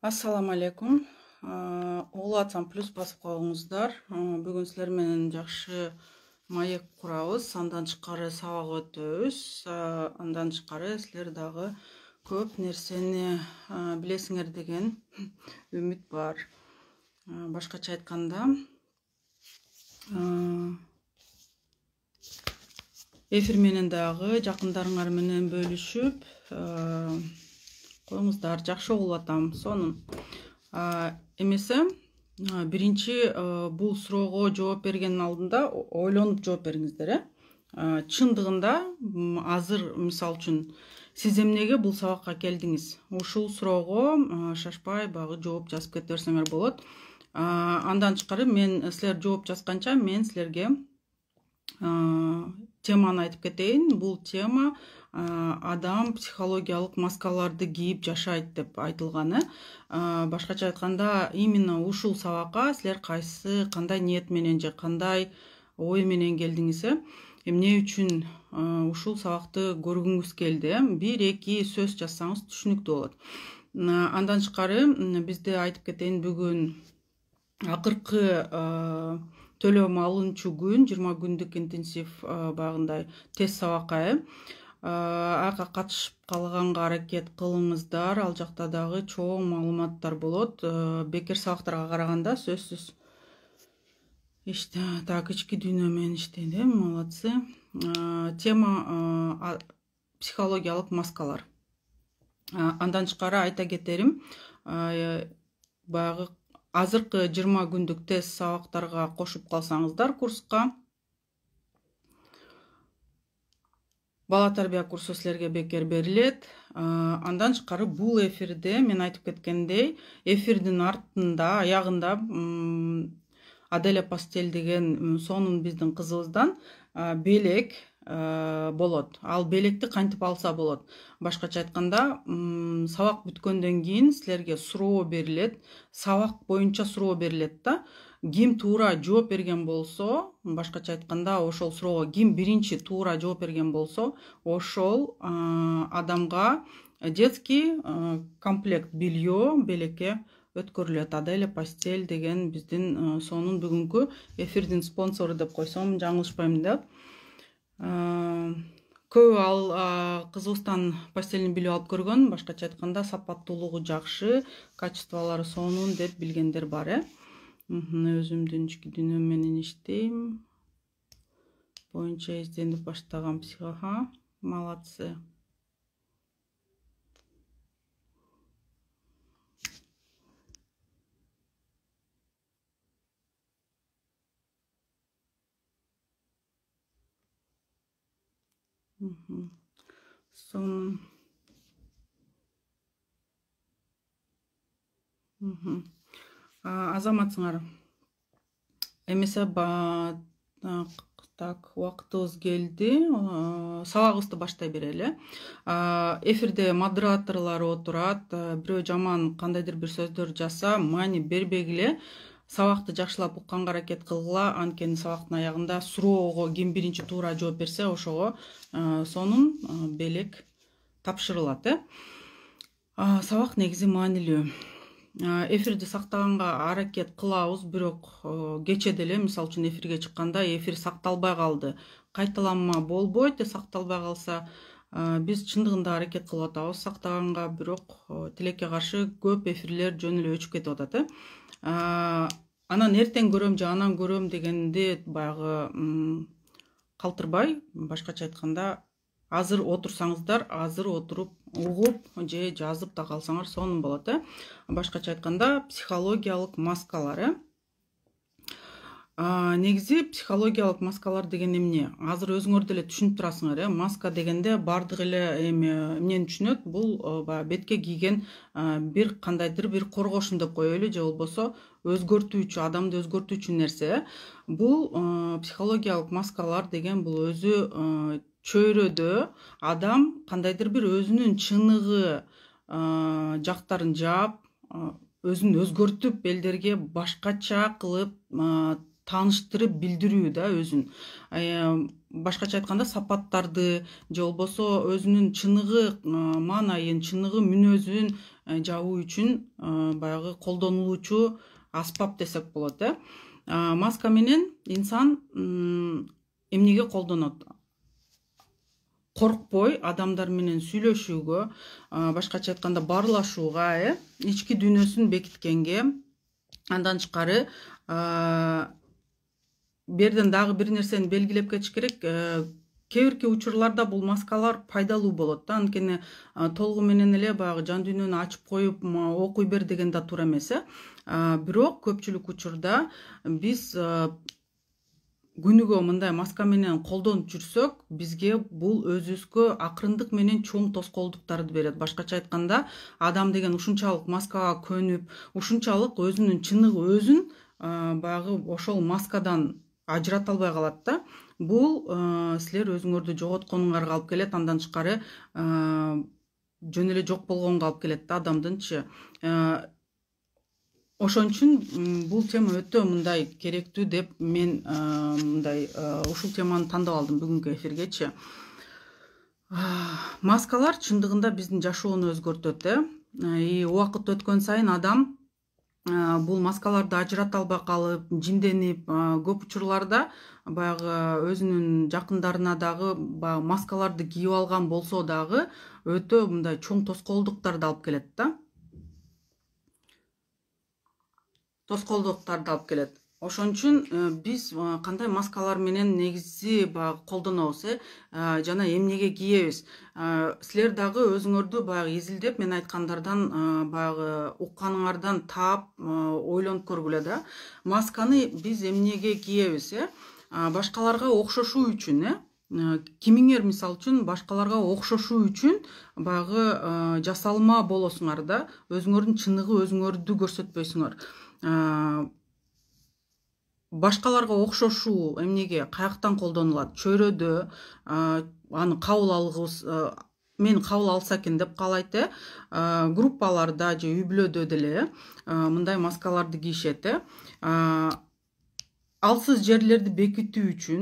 ассалам алейкум угулуп атсам плюс басып калыңыздар бүгүн силер менен жакшы маек курабыз андан тышкары сабак өтөбүз андан тышкары силер дагы көп нерсени билесиңер деген үмүт бар башкача айтканда эфир менен дагы жакындарыңар менен бөлүшүп коюңуздар жакшы угулуп атам сонун эмесе биринчи бул суроого жооп бергендин алдында ойлонуп жооп бериңиздер э чындыгында азыр мисалы үчүн сиз эмнеге бул сабакка келдиңиз ушул суроого шашпай баягы жооп жазып кете берсеңер болот андан тышкары мен силер жооп жазганча мен силерге теманы айтып кетейин бул тема адам психологиялык маскаларды кийип жашайт деп айтылган э башкача айтканда именно ушул сабакка силер кайсы кандай ниет менен же кандай ой менен келдиңиз э, э эмне үчүн э, ушул сабакты көргүңүз келди э бир эки сөз жазсаңыз түшүнүктүү болот андан тышкары бизде айтып кетейин бүгүн акыркы э, төлөм алынчу күн жыйырма күндүк интенсив баягындай тест сабакка э Э, аака катышып калганга аракет кылыңыздар ал жакта дагы чоң маалыматтар болот э, бекер сабактарга караганда сөзсүз иш так ички дүйнө менен иштеди э, молодцы тема психологиялык маскалар андан тышкары айта кетерим баягы азыркы жыйырма күндүк тест сабактарга кошуп калсаңыздар курска бала тарбия курсы силерге бекер берилет э, андан тышкары бұл эфирде мен айтып кеткендей эфирдің артында аяғында аделя пастель деген біздің биздин кызыбыздан э, белек э, болот ал белекті қантып алса болот башкача айтканда сабақ бүткөндөн кейін силерге суроо берилет сабақ бойынша суроо берилет да ким туура жооп берген болсо башкача айтканда ошол суроого ким биринчи туура жооп берген болсо ошол адамга детский комплект белье белекке өткөрүлөт эле постель деген биздин сонун бүгүнкү эфирдин спонсору деп койсом жаңылышпайм деп көбү ал кызыбыздан постельный белье алып көргөн башкача айтканда сапаттуулугу жакшы качестволоры сонун деп билгендер бар э өзүмдүн ички дүйнөм менен иштейм боюнча изденип баштаганбыз аха молодцы сонун азаматсыңар эмесе так убактыбыз келди сабагыбызды баштай берели эфирде модераторлор отурат бирөө жаман кандайдыр бир сөздөр жазса маани бербегиле сабакты жакшылап укканга аракет кылгыла анткени сабактын аягында суроого ким биринчи туура жооп берсе ошого сонун белек тапшырылат э сабак негизи маанилүү эфирди сактаганга аракет кылабыз бирок кечээ деле мисалы үчүн эфирге чыкканда эфир сакталбай калды кайталанма болбойт э, сакталбай калса биз чындыгында аракет кылып атабыз сактаганга бирок тилекке каршы көп эфирлер жөн эле өчүп кетип атат э анан эртең көрөм же анан көрөм дегенди баягы калтырбай башкача айтканда азыр отурсаңыздар азыр отуруп угуп же жазып да калсаңар сонун болот э башкача айтканда психологиялык маскалар э негизи психологиялык маскалар деген эмне азыр өзүңөр деле түшүнүп турасыңар э маска дегенде баардыгы эле эми эмнени түшүнөт бул э, баягы бетке кийген э, бир кандайдыр бир коргошун деп коелу же болбосо өзгөртүүчү адамды өзгөртүүчү нерсе э бул э, психологиялык маскалар деген бул өзү чөйрөдө адам кандайдыр бир өзүнүн чыныгы жактарын жаап өзүн өзгөртүп элдерге башкача кылып тааныштырып билдирүү да өзүн э, башкача айтканда сапаттарды же болбосо өзүнүн чыныгы маанайын чыныгы мүнөзүн э, жабуу үчүн баягы колдонулуучу аспап десек болот э маска менен инсан эмнеге колдонот коркпой адамдар менен сүйлөшүүгө башкача айтканда баарлашууга э ички дүйнөсүн бекиткенге андан тышкары буерден дагы бир нерсени белгилеп кетиш керек э, кээ бирки учурларда бул маскалар пайдалуу болот да анткени толугу менен эле баягы жан дүйнөнү ачып коюп окуй бер деген да туура эмес э бирок көпчүлүк учурда биз күнүгө мындай маска менен колдонуп жүрсөк бизге бул өзүбүзгө акырындык менен чоң тоскоолдуктарды берет башкача айтканда адам деген ушунчалык маскага көнүп ушунчалык өзүнүн чыныгы өзүн э, баягы ошол маскадан ажырата албай калат да бул э, силер өзүңөрдү жоготконуңарга алып келет андан тышкары э, жөн эле жок болгонго алып келет да адамдынчы ошон үчүн бул тема өтө мындай керектүү деп мен мындай ушул теманы тандап алдым бүгүнкү эфиргечи маскалар чындыгында биздин жашоону өзгөртөт э и убакыт өткөн сайын адам бул маскаларды ажырата албай калып жинденип көп учурларда баягы өзүнүн жакындарына дагы баягы маскаларды кийип алган болсо дагы өтө мындай чоң тоскоолдуктарды алып келет да тоскоолдуктарды алып келет ошон үчүн э, биз э, кандай маскалар менен негизи баягы колдонобуз э? э жана эмнеге кийебиз силер дагы өзүңөрдү баягы изилдеп мен айткандардан баягы укканыңардан таап ойлонуп көргүлө да масканы биз эмнеге кийебиз э башкаларга окшошуу үчүн э кимиңер мисалы үчүн башкаларга окшошуу үчүн баягы жасалма болосуңар да өзүңөрдүн чыныгы өзүңөрдү көрсөтпөйсүңөр башкаларга окшошуу эмнеге каяктан колдонулат чөйрөдө аны кабыл алгыбыз мени кабыл алса экен деп каалайт э группаларда же үй бүлөдө деле э мындай маскаларды кийишет э алсыз жерлерди бекитүү үчүн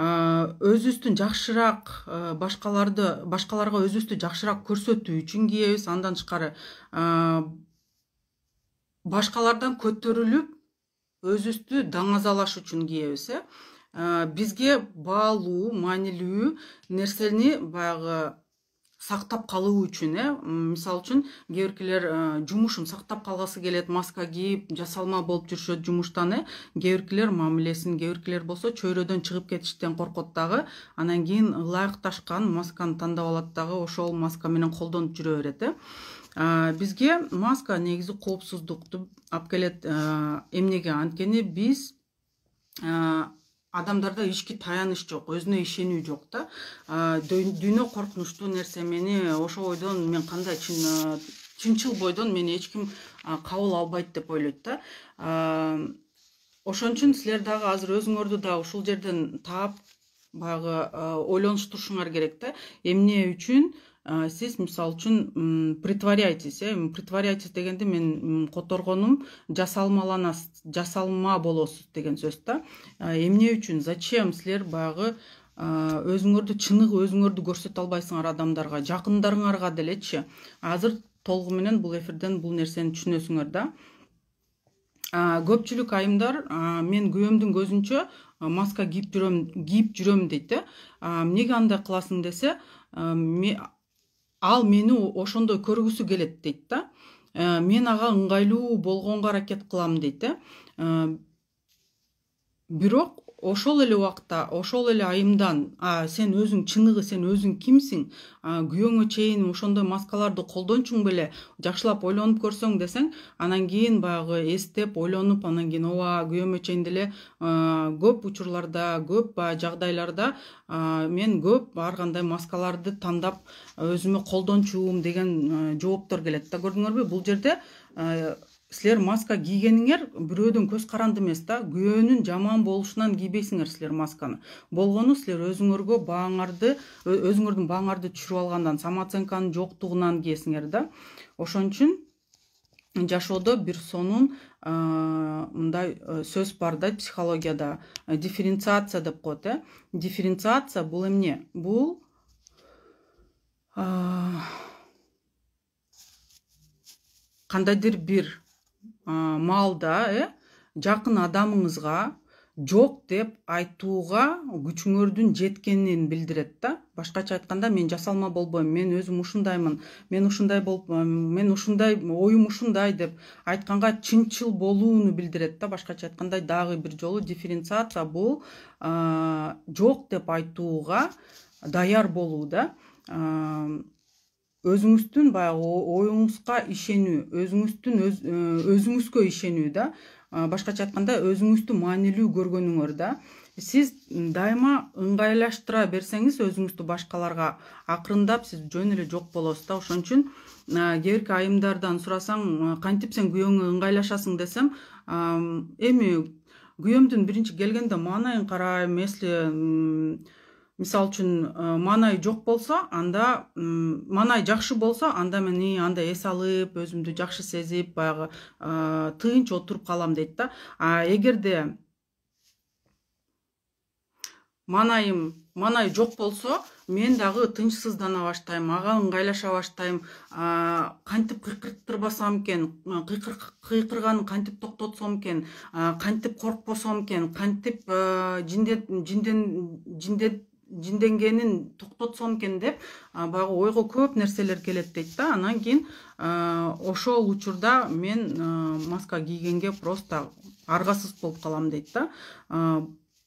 өзүбүздүн жакшыраак э, башкаларды башкаларга өзүбүздү жакшыраак көрсөтүү үчүн кийебиз андан тышкары башкалардан көтөрүлүп өзүбүздү даңазалаш үчүн кийебиз э? э бизге баалуу маанилүү нерсени баягы сактап калуу үчүн э мисалы үчүн кээ биркилер э, жумушун сактап калгысы келет маска кийип жасалма болуп жүрүшөт жумуштан э кээ биркилер мамилесин кээ биркилер болсо чөйрөдөн чыгып кетиштен коркот дагы анан кийин ылайыкташкан масканы тандап алат дагы ошол маска менен колдонуп жүрө берет э бизге маска негизи коопсуздукту алып келет эмнеге анткени биз адамдарда ички таяныч жок өзүнө ишенүү жок да дүйнө коркунучтуу нерсе мени ошо бойдон мен кандай чын чынчыл бойдон мени эч ким кабыл албайт деп ойлойт да ошон үчүн силер дагы азыр өзүңөрдү дагы ушул жерден таап баягы ойлонуштурушуңар керек да эмне үчүн сіз мисалы үчүн притворяйтесь э притворяйтесь дегенде мен которгонум жасалмаланасыз жасалма болосуз деген сөз да эмне үчүн зачем силер баягы өзүңөрдү чыныгы өзүңөрдү көрсөтө албайсыңар адамдарга жакындарыңарга делечи азыр толугу менен бул эфирден бул нерсени түшүнөсүңөр да көпчүлүк айымдар мен күйөөмдүн көзүнчө маска кийип жүрөм кийип жүрөм дейт э эмнеге андай кыласың десе ал мени ошондой көргүсү келет дейт да э, мен ага ыңгайлуу болгонго аракет кылам дейт э, э бирок ошол эле убакта ошол эле айымдан сен өзүң чыныгы сен өзүң кимсиң күйөөңө чейин ошондой маскаларды колдончуң беле жакшылап ойлонуп көрсөң десең анан кийин баягы эстеп ойлонуп анан кийин ооба күйөөмө чейин деле көп учурларда көп баягы жагдайларда мен көп ар кандай маскаларды тандап өзүмө колдончуму деген жооптор келет да көрдүңөрбү бул жерде сілер маска бирөөдүн көз каранды эмес да күйөөнүн жаман болушынан кийбейсиңер сілер масканы болгону сілер өзүңөргө бааңарды э, өзүңөрдүн бааңарды түшүрүп алгандан самооценканын жоктугунан киесиңер да ошон үчүн жашоодо бир сонун э, мындай э, сөз бар да психологияда дифференциация деп коет э дифференциация бул эмне бул кандайдыр бир маалда э жакын адамыңызга жок деп айтууга күчүңөрдүн жеткенин билдирет да башкача айтканда мен жасалма болбойм мен өзүм ушундаймын мен ушундай болуп мен ушундай оюм ушундай деп айтканга чынчыл болууну билдирет да башкача айтканда дагы бир жолу дифференциация бул жок деп айтууга даяр болуу да өзүңүздүн баягы оюңузга ишенүү өзүңүздүн э, өзүңүзгө ишенүү да башкача айтканда өзүңүздү маанилүү көргөнүңөр да сиз дайыма ыңгайлаштыра берсеңиз өзүңүздү башкаларга акырындап сиз жөн эле жок болосуз да ошон үчүн кээ бирки айымдардан сурасаң кантип сен күйөөңө ыңгайлашасың десем эми күйөөмдүн биринчи келгенде маанайын карайм если мисалы үчүн маанай жок болсо анда маанай жакшы болсо анда мен анда эс алып өзүмдү жакшы сезип баягы тынч отуруп калам дейт да а эгерде маанайым маанай жок болсо мен дагы тынчсыздана баштайм ага ыңгайлаша баштайм кантип кыйкырттырбасам экен кыйкырганын кантип токтотсом экен кантип коркпосом экен кантип жинден жинден жинденгенин токтотсом экен деп баягы ойго көп нерселер келет дейт да анан кийин ошол учурда мен маска кийгенге просто аргасыз болуп калам дейт да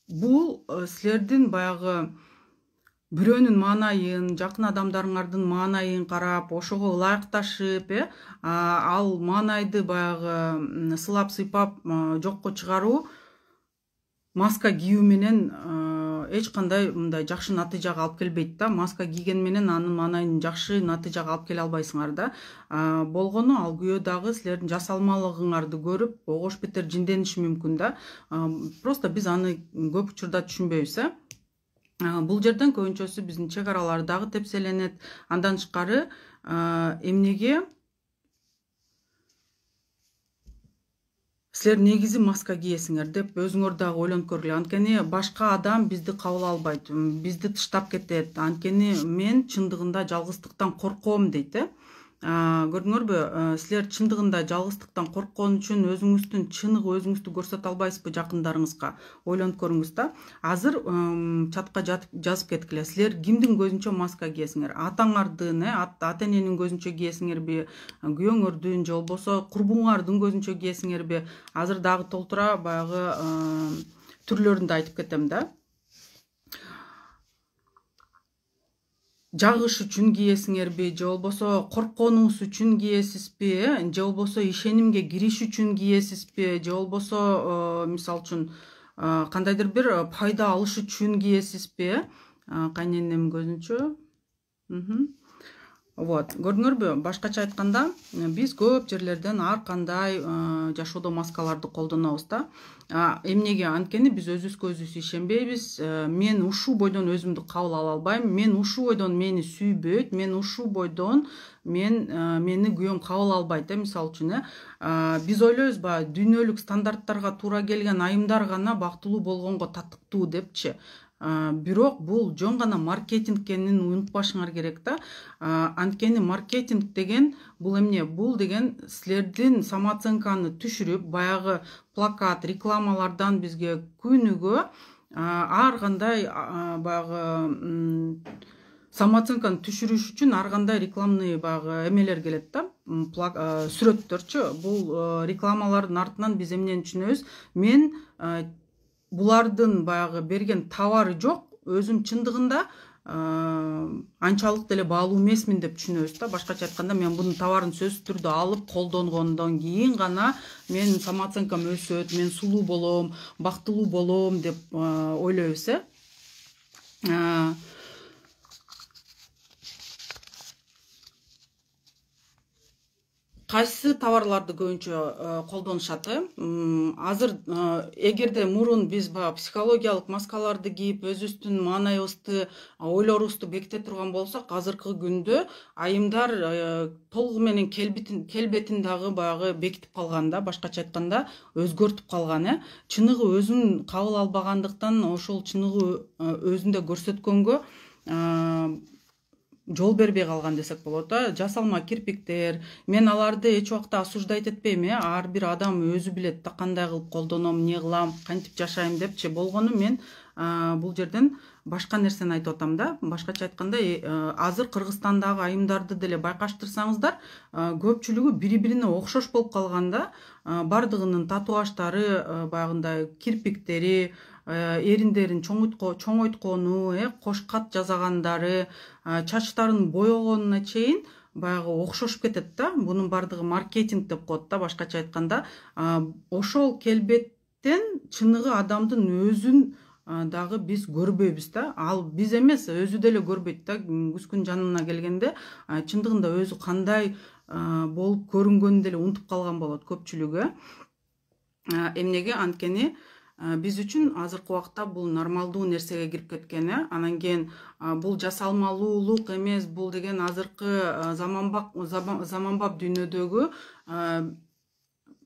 бул э, силердин баягы бирөөнүн маанайын жакын адамдарыңардын маанайын карап ошого ылайыкташып э ал маанайды баягы сылап сыйпап э, жокко чыгаруу маска кийүү менен э, эч кандай мындай жакшы натыйжага алып келбейт да маска кийген менен анын маанайын жакшы натыйжага алып келе албайсыңар да э, болгону ал күйөө дагы силердин жасалмалыгыңарды көрүп огош бетер жиндениши мүмкүн да э, просто биз аны көп учурда түшүнбөйбүз э бул жерден көбүнчөсү биздин чек аралар дагы тепселенет андан тышкары эмнеге силер негизи маска кийесиңер деп өзүңөр дагы ойлонуп көргүлө анткени башка адам бизди кабыл албайт бизди тыштап кетет анткени мен чындыгында жалгыздыктан корком дейт э көрдүңөрбү э, силер чындыгында жалгыздыктан корккон үчүн өзүңүздүн чыныгы өзүңүздү көрсөтө албайсызбы жакындарыңызга ойлонуп көрүңүз да азыр чатка жатып жазып кеткиле силер кимдин көзүнчө маска киесиңер атаңардын э ата эненин көзүнчө кийесиңерби күйөөңөрдүн же болбосо курбуңардын көзүнчө кийесиңерби азыр дагы толтура баягы түрлөрүн да айтып кетем да жагыш үчүн кийесиңерби же болбосо коркконуңуз үчүн киесизби э же болбосо ишенимге кириш үчүн кийесизби же болбосо э, мисалы үчүн э, кандайдыр бир пайда алыш үчүн кийесизби э кайненемдин көзүнчө вот көрдүңөрбү башкача айтканда э, биз көп жерлерден ар кандай э, жашоодо маскаларды колдонобуз да эмнеге анткени биз өзүбүзгө өзүбүз ишенбейбиз э, мен ушул бойдон өзүмдү кабыл ала албайм мен ушул бойдон мени сүйбөйт мен ушул бойдон мен мени күйөөм кабыл албайт э мисалы үчүн э биз ойлойбуз баягы дүйнөлүк стандарттарга туура келген айымдар гана бактылуу болгонго татыктуу депчи бирок бул жөн гана маркетинг экенин унутпашыңар керек да анткени маркетинг деген бул эмне бул деген силердин самооценканы түшүрүп баягы плакат рекламалардан бизге күнүгө ар кандай баягы самооценканы түшүрүш үчүн ар кандай рекламный баягы эмелер келет да сүрөттөрчү бул рекламалардын артынан биз эмнени түшүнөбүз мен булардын баягы берген товары жок өзүм чындыгында э, анчалык деле баалуу эмесмин деп түшүнөбүз да башкача айтканда мен бунун товарын сөзсүз түрдө алып колдонгондон кийин гана менин самооценкам өсөт мен сулуу болом бактылуу болом деп э, ойлойбуз э, э кайсы товарларды көбүнчө э, колдонушат э азыр э, эгерде мурун биз баягы психологиялык маскаларды кийип өзүбүздүн маанайыбызды ойлорубузду беките турган болсок азыркы күндө айымдар э, толугу менен келбетин дагы баягы бекитип калган да башкача айтканда өзгөртүп калган э чыныгы өзүн кабыл албагандыктан ошол чыныгы өзүндө көрсөткөнгө жол бербей калган десек болот да жасалма кирпиктер мен аларды эч убакта осуждать этпейм э ар бир адам өзү билет да кандай кылып колдоном эмне кылам кантип жашайм депчи болгону мен бул жерден башка нерсени айтып атам да башкача айтканда э, э, азыр кыргызстандагы айымдарды деле байкаштырсаңыздар э, көпчүлүгү бири бирине окшош болуп калган да баардыгынын татуаждары баягындай кирпиктери Э, эриндерин чоңойткону э кош кат жасагандары э, чачтарын боегонуна чейин баягы окшошуп кетет да мунун баардыгы маркетинг деп коет да башкача айтканда э, ошол келбеттен чыныгы адамдын өзүн дагы биз көрбөйбүз да ал биз эмес өзү деле көрбөйт да күзгүнүн жанына келгенде чындыгында өзү кандай болуп көрүнгөнүн деле унутуп калган болот көпчүлүгү эмнеге анткени биз үчүн азыркы убакта бул нормалдуу нерсеге кирип кеткен э анан кийин бул жасалмалуулук эмес бул деген азыркы заманбап заманбап дүйнөдөгү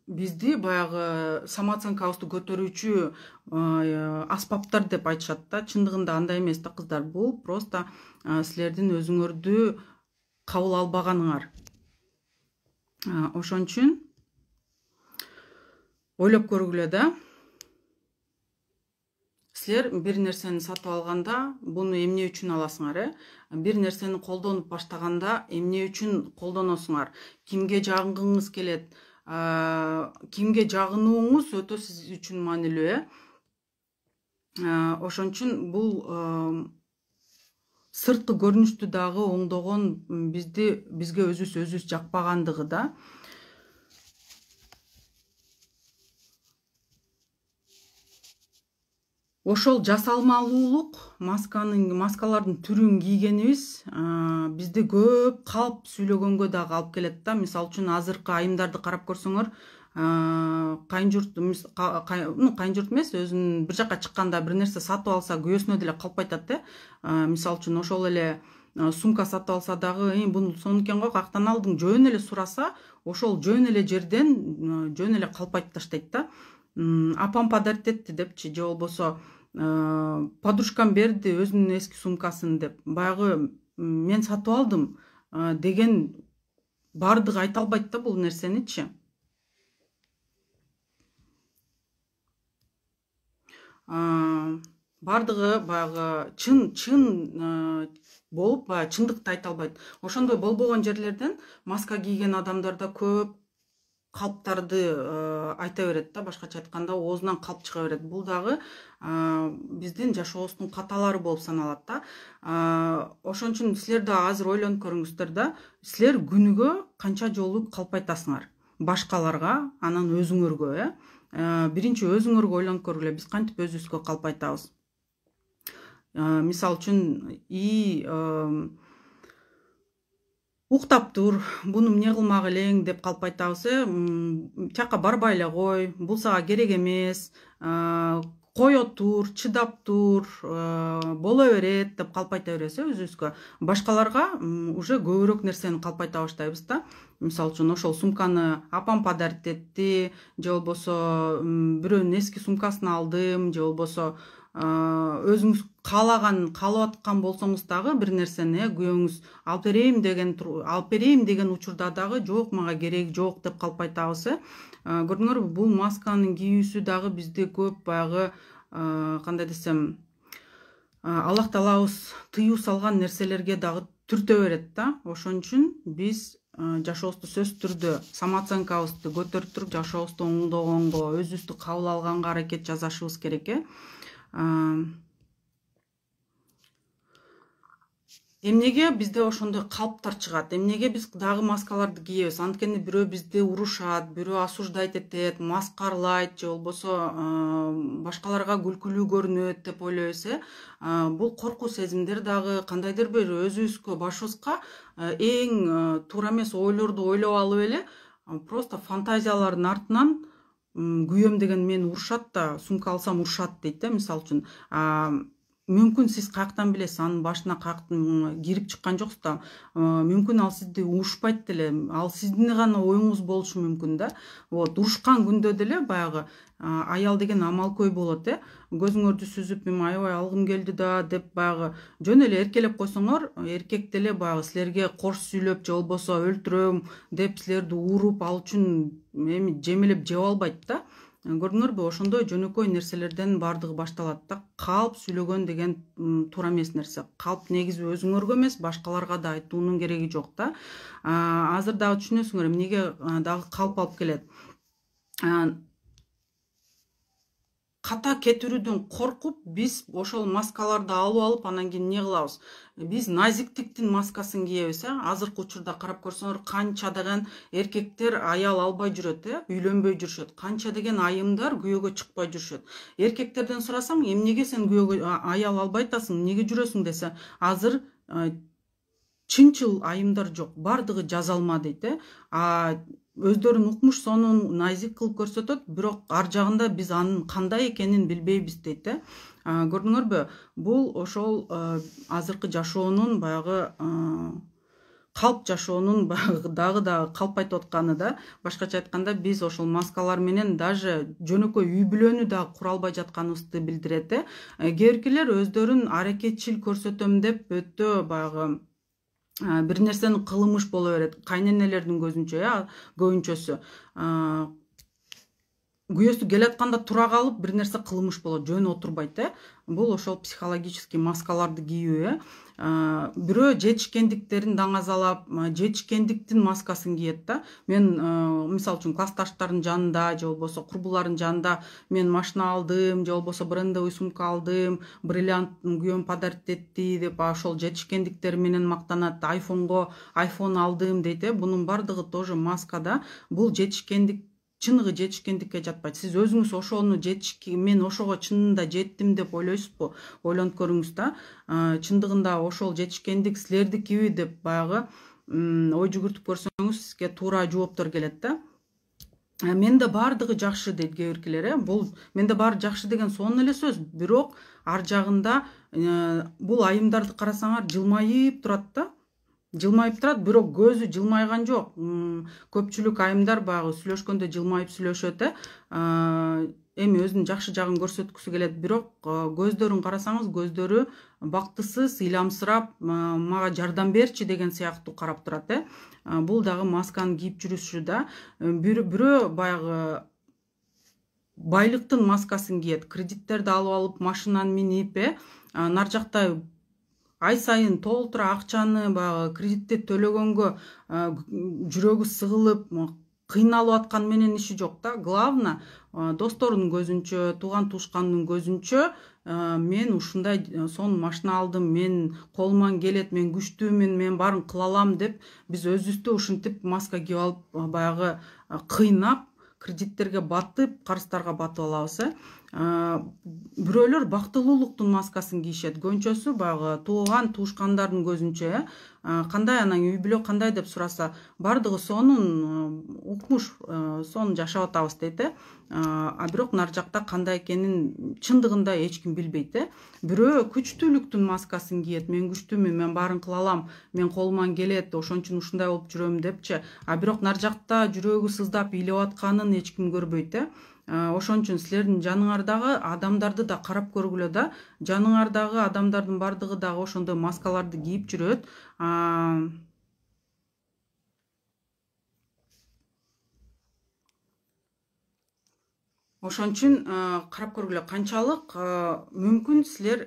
бизди баягы самооценкабызды көтөрүүчү э, аспаптар деп айтышат да чындыгында андай эмес да кыздар бул просто силердин өзүңөрдү кабыл албаганыңар ошон үчүн ойлоп көргүлө да силер бир нерсени сатып алганда буну эмне үчүн аласыңар э бир нерсени колдонуп баштаганда эмне үчүн колдоносуңар кимге жагынгыңыз келет э, кимге жагынууңуз өтө сиз үчүн маанилүү э, э ошон үчүн бул э, сырткы көрүнүштү дагы оңдогон бизди бизге өзүбүз өзүбүз жакпагандыгы да ошол жасалмалуулук масканын маскалардын түрүн кийгенибиз бизди көп калп сүйлөгөнгө дагы алып келет да мисалы үчүн азыркы айымдарды карап көрсөңөр кайын журт ну кайын журт эмес өзүнүн бир жака чыкканда бир нерсе сатып алса күйөөсүнө деле калп айтат э мисалы үчүн ошол эле сумка сатып алса дагы «Э, бул сонун экен го каяктан алдың жөн эле сураса ошол жөн эле жерден жөн эле калп айтып таштайт да апам подарить этти депчи же болбосо Э, подружкам берди өзүнүн эски сумкасын деп баягы мен сатып алдым э, деген баардыгы айта албайт да бул нерсеничи э, баардыгы баягы чын чын болуп баягы чындыкты айта албайт ошондой болбогон жерлерден маска кийген адамдар да көп калптарды э, айта берет да башкача айтканда оозунан калп чыга берет бул дагы э, биздин жашообуздун каталары болуп саналат да э, ошон үчүн силер дагы азыр ойлонуп көрүңүздөр да силер күнүгө канча жолу калп айтасыңар башкаларга анан өзүңөргө э биринчи өзүңөргө ойлонуп көргүлө биз кантип өзүбүзгө калп айтабыз мисалы үчүн и уктап тур буну эмне кылмак элең деп калп айтабыз э тияка барбай эле кой бул сага керек эмес э, кое тур чыдап тур э, боло берет деп калп айта беребиз э өзүбүзгө башкаларга уже көбүрөөк нерсени калп айта баштайбыз да мисалы үчүн ошол сумканы апам подарить этти же болбосо бирөөнүн эски сумкасын алдым же болбосо Э, өзүңүз каалаган каалап аткан болсоңуз дагы бир нерсени э күйөөңүз алып берейин деген алып берейин деген учурда дагы жок мага кереги жок деп калып айтабыз э, э көрдүңөрбү бул масканы кийүүсү дагы бизди көп баягы э, кандай десем аллах таалабыз тыюу салган нерселерге дагы түртө берет да ошон үчүн биз жашообузду сөзсүз түрдө самооценкабызды көтөрүп туруп жашообузду оңдогонго өзүбүздү кабыл алганга аракет жасашыбыз керек э эмнеге бизде ошондой калптар чыгат эмнеге биз дагы маскаларды кийебиз анткени бирөө бизди урушат бирөө осуждать этет маскарлайт же болбосо башкаларга күлкүлүү көрүнөт деп ойлойбуз э бул коркуу сезимдер дагы кандайдыр бир өзүбүзгө башыбызга э, эң э, туура эмес ойлорду ойлоп алып эле э, просто фантазиялардын артынан гүйем деген мен ұршат та сумка алсам уршат дейді да мысалы үшін мүмкүн сиз каяктан билесиз анын башына кяктн кирип чыккан жоксуз да э, мүмкүн ал сизди урушпайт деле ал сиздин гана оюңуз болушу мүмкүн да вот урушкан күндө деле баягы э, аял деген амалкөй болот э көзүңөрдү сүзүп ми аябай алгым келди да деп баягы жөн эле эркелеп койсоңор эркек деле баягы силерге корс сүйлөп же болбосо өлтүрөм деп силерди уруп ал үчүн эми жемелеп жеп албайт да көрдүңөрбү ошондой жөнөкөй нерселерден баардыгы башталат да калп сүйлөгөн деген туура эмес нерсе калп негизи өзүңөргө эмес башкаларга да айтуунун кереги жок да азыр дагы түшүнөсүңөр эмнеге дагы калп алып келет ката кетирүүдөн қорқып, биз ошол маскаларды алып алып анан кийин эмне кылабыз биз назиктиктин маскасын кийебиз э азыркы учурда карап көрсөңөр канча деген эркектер аял албай жүрөт э үйлөнбөй жүрүшөт канча деген айымдар күйөөгө чыкпай жүрүшөт эркектерден сурасаң эмнеге сен күйөөгө аял албай атасың эмнеге жүрөсүң десе азыр э, чынчыл айымдар жок баардыгы жазалма дейт э өздөрүн укмуш сонун назик кылып көрсөтөт бирок ар жагында биз анын кандай экенин билбейбиз дейт дэ көрдүңөрбү бул ошол э, азыркы жашоонун баягы э, калп жашоонун баягы дагы дагы калп айтып атканы да башкача айтканда биз ошол маскалар менен даже жөнөкөй үй бүлөнү дагы кура албай жатканыбызды билдирет э кээ биркилер өздөрүн аракетчил көрсөтөм деп өтө баягы бир нерсени кылымыш боло берет кайненелердин көзүнчө э көбүнчөсү күйөөсү келатканда тура калып бир нерсе кылмыш болот жөн отурбайт э бул ошол психологический маскаларды кийүү э бирөө жетишкендиктерин даңазалап жетишкендиктин маскасын киет да мен мисалы үчүн классташтардын жанында же болбосо курбулардын жанында мен машина алдым же болбосо брендовый сумка алдым бриллиант күйөөм подарить этти деп ошол жетишкендиктери менен мактанат айфонго айфон алдым дейт э бунун баардыгы тоже маска да бул жетишкендик чыныгы жетишкендикке жатпайт сиз өзүңүз ошону жетиш мен ошого чынында жеттим деп ойлойсузбу ойлонуп көрүңүз да чындыгында ошол жетишкендик силердикиби деп баягы ой жүгүртүп көрсөңүз сизге туура жооптор келет да менде баардыгы жакшы дейт кээ биркилер э бул менде баары жакшы деген сонун эле сөз бирок ар жагында э, бул айымдарды карасаңар жылмайып турат да жылмайып турат бирок көзү жылмайган жок көпчүлүк айымдар баягы сүйлөшкөндө жылмайып сүйлөшөт э. э эми өзүнүн жакшы жагын көрсөткүсү келет бирок э, көздөрүн карасаңыз көздөрү бактысыз ыйламсырап э, мага жардам берчи деген сыяктуу карап турат э бул дагы масканы кийип жүрүшү да бирөө баягы байлыктын маскасын киет кредиттерди алып алып машинаны минип э нары жакта ай сайын толтура акчаны баягы кредитти төлөгөнгө э, жүрөгү сыгылып кыйналып аткан менен иши жок да главное э, досторунун көзүнчө тууган туушкандын көзүнчө э, мен ушундай сонун машина алдым менин колуман келет мен күчтүүмүн мен баарын кыла алам деп биз өзүбүздү ушинтип маска кийип алып баягы кыйнап кредиттерге батып карыздарга батып алабыз э бирөөлөр бактылуулуктун маскасын кийишет көбүнчөсү баягы тууган туушкандардын көзүнчө э кандай анан үй бүлө кандай деп сураса баардыгы сонун э, укмуш э, сонун жашап атабыз дейт э а бирок нары жакта кандай экенин чындыгында эч ким билбейт э бирөө күчтүүлүктүн маскасын киет мен күчтүүмүн мен баарын кыла алам менин колуман келет ошон үчүн ушундай болуп жүрөм депчи а бирок нары жакта жүрөгү сыздап ыйлап атканын эч ким көрбөйт э ошон үчүн силердин жаныңардагы адамдарды да карап көргүлө да жаныңардагы адамдардын баардыгы дагы ошондой маскаларды кийип жүрөт ошон үчүн карап көргүлө канчалык мүмкүн силер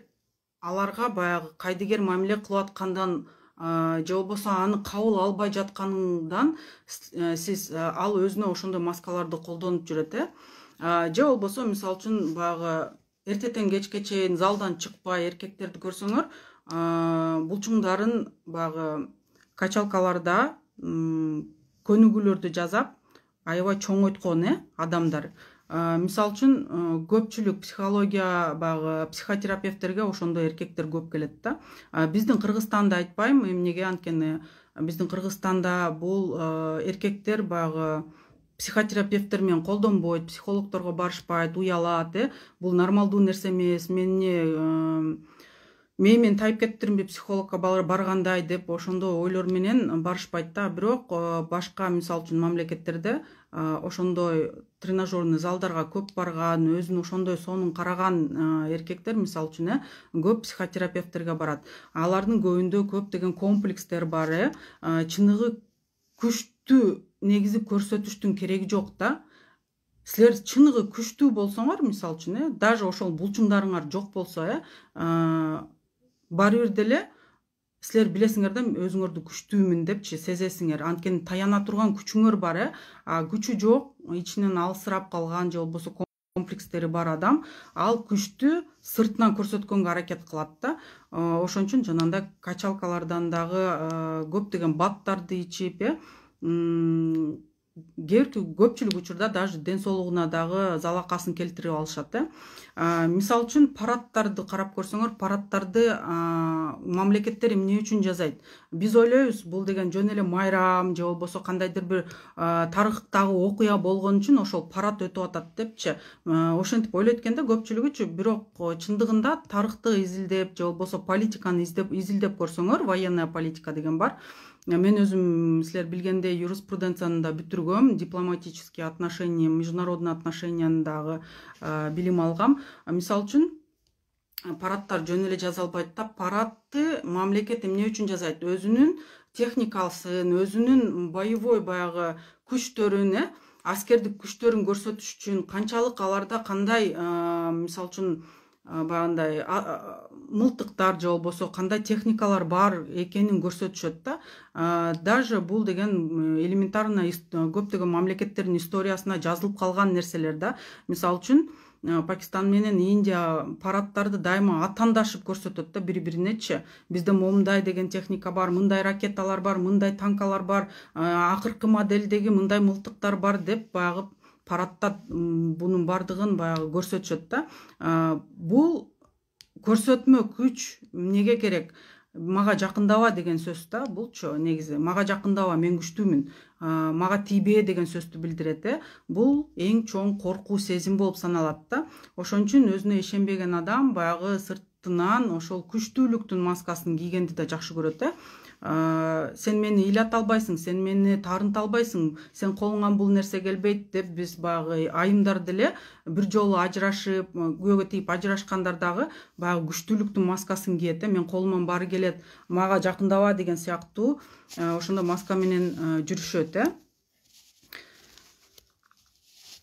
аларга баягы кайдыгер мамиле кылып аткандан же болбосо аны кабыл албай жатканыңдан сиз ал өзүнө ошондой маскаларды колдонуп жүрөт э же болбосо мисалы үчүн баягы эртеден кечке чейин залдан чыкпай эркектерди көрсөңөр булчуңдарын баягы качалкаларда көнүгүүлөрдү жасап аябай чоңойткон э адамдар мисалы үчүн э, көпчүлүк психология баягы психотерапевттерге ошондой эркектер көп келет да биздин кыргызстанды айтпайм эмнеге анткени биздин кыргызстанда бул э, эркектер баягы психотерапевттермен қолданбайды психологтарға барышпайды ұялады э бұл нормалдуу нерсе эмес мен эмне э, мен мен тайып психологқа психологко баргандай деп ошондой ойлор менен барышпайт да бирок э, башка мисалы үчүн мамлекеттерде э, ошондой тренажерный залдарга көп барган өзүн ошондой сонун караган эркектер мисалы үчүн көп психотерапевттерге барат алардын көбүндө көптөгөн комплекстер бар э чыныгы күч негизи көрсөтүштүн кереги жок да силер чыныгы күчтүү болсоңор мисалы үчүн э даже ошол булчуңдарыңар жок болсо э, э баары бир деле силер билесиңер да өзүңөрдү күчтүүмүн депчи сезесиңер анткени таяна турган күчүңөр бар э а күчү жок ичинен алсырап калган же болбосо комплекстери бар адам ал күчтү сыртынан көрсөткөнгө аракет кылат да э, ошон үчүн жанагындай качалкалардан дагы э, көп дөгөн баттарды ичип э кээ бирки көпчүлүк учурда даже ден соолугуна дагы залакасын келтирип алышат э мисалы үчүн парадтарды карап көрсөңөр парадтарды мамлекеттер эмне үчүн жасайт биз ойлойбуз бул деген жөн эле майрам же болбосо кандайдыр бир тарыхтагы окуя болгон үчүн ошол парад өтүп атат депчи ошентип ойлойт экен да көпчүлүгүчү бирок чындыгында тарыхты изилдеп же болбосо политиканы изилдеп көрсөңөр военная политика деген бар Э, мен өзүм силер билгендей юриспруденцияны да бүтүргөм дипломатический отношения международный отношенияны дагы э, билим алгам э, мисалы үчүн параттар жөн эле жаза албайт да парадты мамлекет эмне үчүн жасайт өзүнүн техникасын өзүнүн боевой баягы күчтөрүн э аскердик күчтөрүн көрсөтүш үчүн канчалык аларда кандай мисалы үчүн баягындай мылтыктар же болбосо кандай техникалар бар экенин көрсөтүшөт да даже бул деген элементарно көптөгөн мамлекеттердин историясына жазылып калган нерселер да мисалы үчүн пакистан менен индия парадтарды дайыма атандашып көрсөтөт да бири биринечи бизде моундай деген техника бар мындай ракеталар бар мындай танкалар бар акыркы моделдеги мындай мылтыктар бар деп баягы парадта бұның бардығын баяғы көрсөтүшөт да бұл көрсөтмө күч эмнеге керек мага жакындаба деген сөз да булчу негизи мага жакындаба мен күчтүүмүн мага тийбе деген сөздү билдирет э бул эң чоң коркуу сезим болуп саналат да ошон үчүн өзүнө ишенбеген адам баягы сырт ошол күчтүүлүктүн маскасын кийгенди да жакшы көрөт э, э сен мени ыйлата албайсың сен мени таарынта албайсың сенин колуңан бул нерсе келбейт деп биз баягы айымдар деле бир жолу ажырашып э, күйөөгө тийип ажырашкандар дагы баягы күчтүүлүктүн маскасын киет э менин колуман баары келет мага жакындаба деген сыяктуу э, ошондой маска менен жүрүшөт э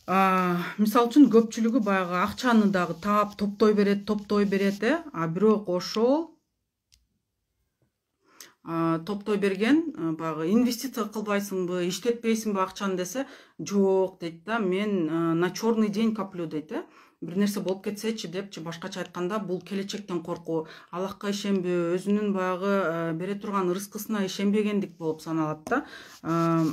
мисалы үчүн көпчүлүгү баягы акчаны дагы таап топтой берет топтой берет э а бирок ошол топтой берген э, баягы инвестиция кылбайсыңбы иштетпейсиңби акчаны десе жок дейт да мен э, на черный день коплю дейт э бир нерсе болуп кетсечи депчи башкача айтканда бул келечектен коркуу аллахка ишенбөө өзүнүн баягы э, бере турган ырыскысына ишенбегендик болуп саналат да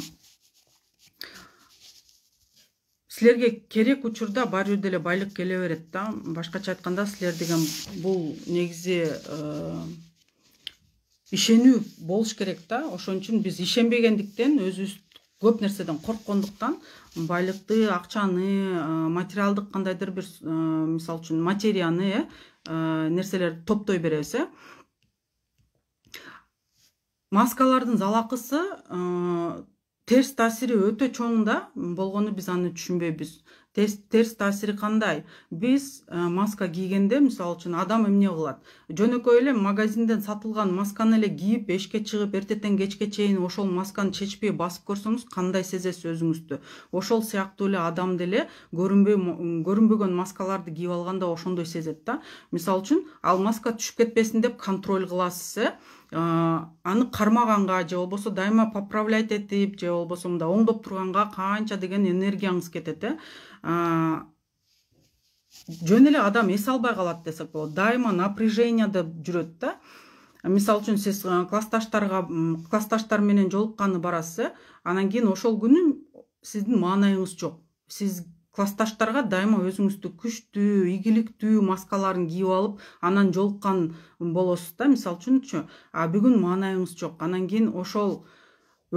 силерге керек учурда бар жерде эле байлык келе берет да башкача айтканда силер деген бул негизи э, ишенүү болуш керек да ошон үчүн биз ишенбегендиктен өзүбүз көп нерседен корккондуктан байлыкты акчаны э, материалдык кандайдыр бир э, мисалы үчүн материяны э нерселерди топтой беребиз э маскалардын залакысы терс таасири өтө чоң да болгону биз аны түшүнбөйбүз терс таасири кандай биз э, маска кийгенде мисалы үчүн адам эмне кылат жөнөкөй эле магазинден сатылган масканы эле кийип эшикке чыгып эртеден кечке чейин ошол масканы чечпей басып көрсөңүз кандай сезесиз өзүңүздү ошол сыяктуу эле адам деле көрүнбөй көрүнбөгөн маскаларды кийип алганда ошондой сезет да мисалы үчүн ал маска түшүп кетпесин деп контроль кыласыз э Э, аны кармаганга же болбосо дайыма поправлять этип же болбосо мындай оңдоп турганга канча деген энергияңыз кетет э, э жөн эле адам эс албай калат десек болот дайыма напряженияда жүрөт да мисалы үчүн сиз э, классташтарга классташтар менен жолукканы барасыз э анан кийин ошол күнү сиздин маанайыңыз жок сиз классташтарга дайыма өзүңүздү күчтүү ийгиликтүү маскаларын кийип алып анан жолуккан болосуз да мисалы үчүнчү а бүгүн маанайыңыз жок анан кийин ошол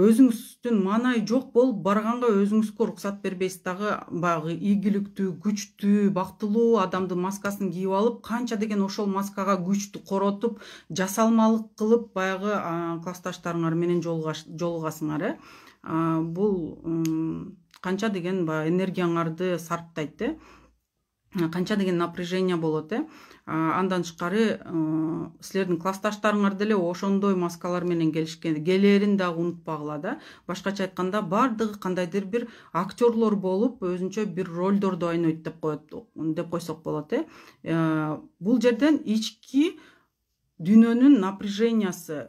өзүңүздүн маанайы жок болуп барганга өзүңүзгө уруксат бербейсиз дагы баягы ийгиликтүү күчтүү бактылуу адамдын маскасын кийип алып канча деген ошол маскага күчтү коротуп жасалмалык кылып баягы классташтарыңар менен жолугасыңар э бул канча деген баягы энергияңарды сарптайт э канча деген напряжение болот э андан тышкары силердин классташтарыңар деле ошондой маскалар менен келишкен келерин дагы унутпагыла да башкача айтканда баардыгы кандайдыр бир актерлор болуп өзүнчө бир ролдорду ойнойт деп коет деп койсок болот э бул жерден ички дүйнөнүн напряжениясы э,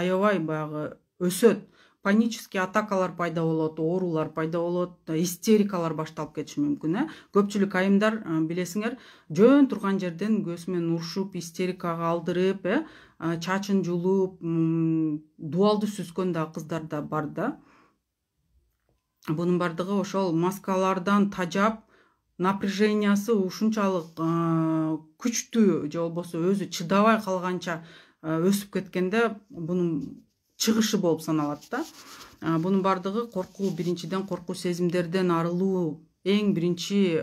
аябай баягы өсөт панический атакалар пайда болот оорулар пайда болот истерикалар башталып кетиши мүмкүн э көпчүлүк айымдар э, билесиңер жөн турган жерден күйөөсү менен урушуп истерикага алдырып э, э чачын жулуп дубалды сүзгөн даг кыздар да бар да бунун баардыгы ошол маскалардан тажап напряжениясы ушунчалык э, күчтүү же болбосо өзү чыдабай калганча өсүп кеткенде бунун чыгышы болуп саналат да бунун баардыгы коркуу биринчиден коркуу сезимдерден арылуу эң биринчи э,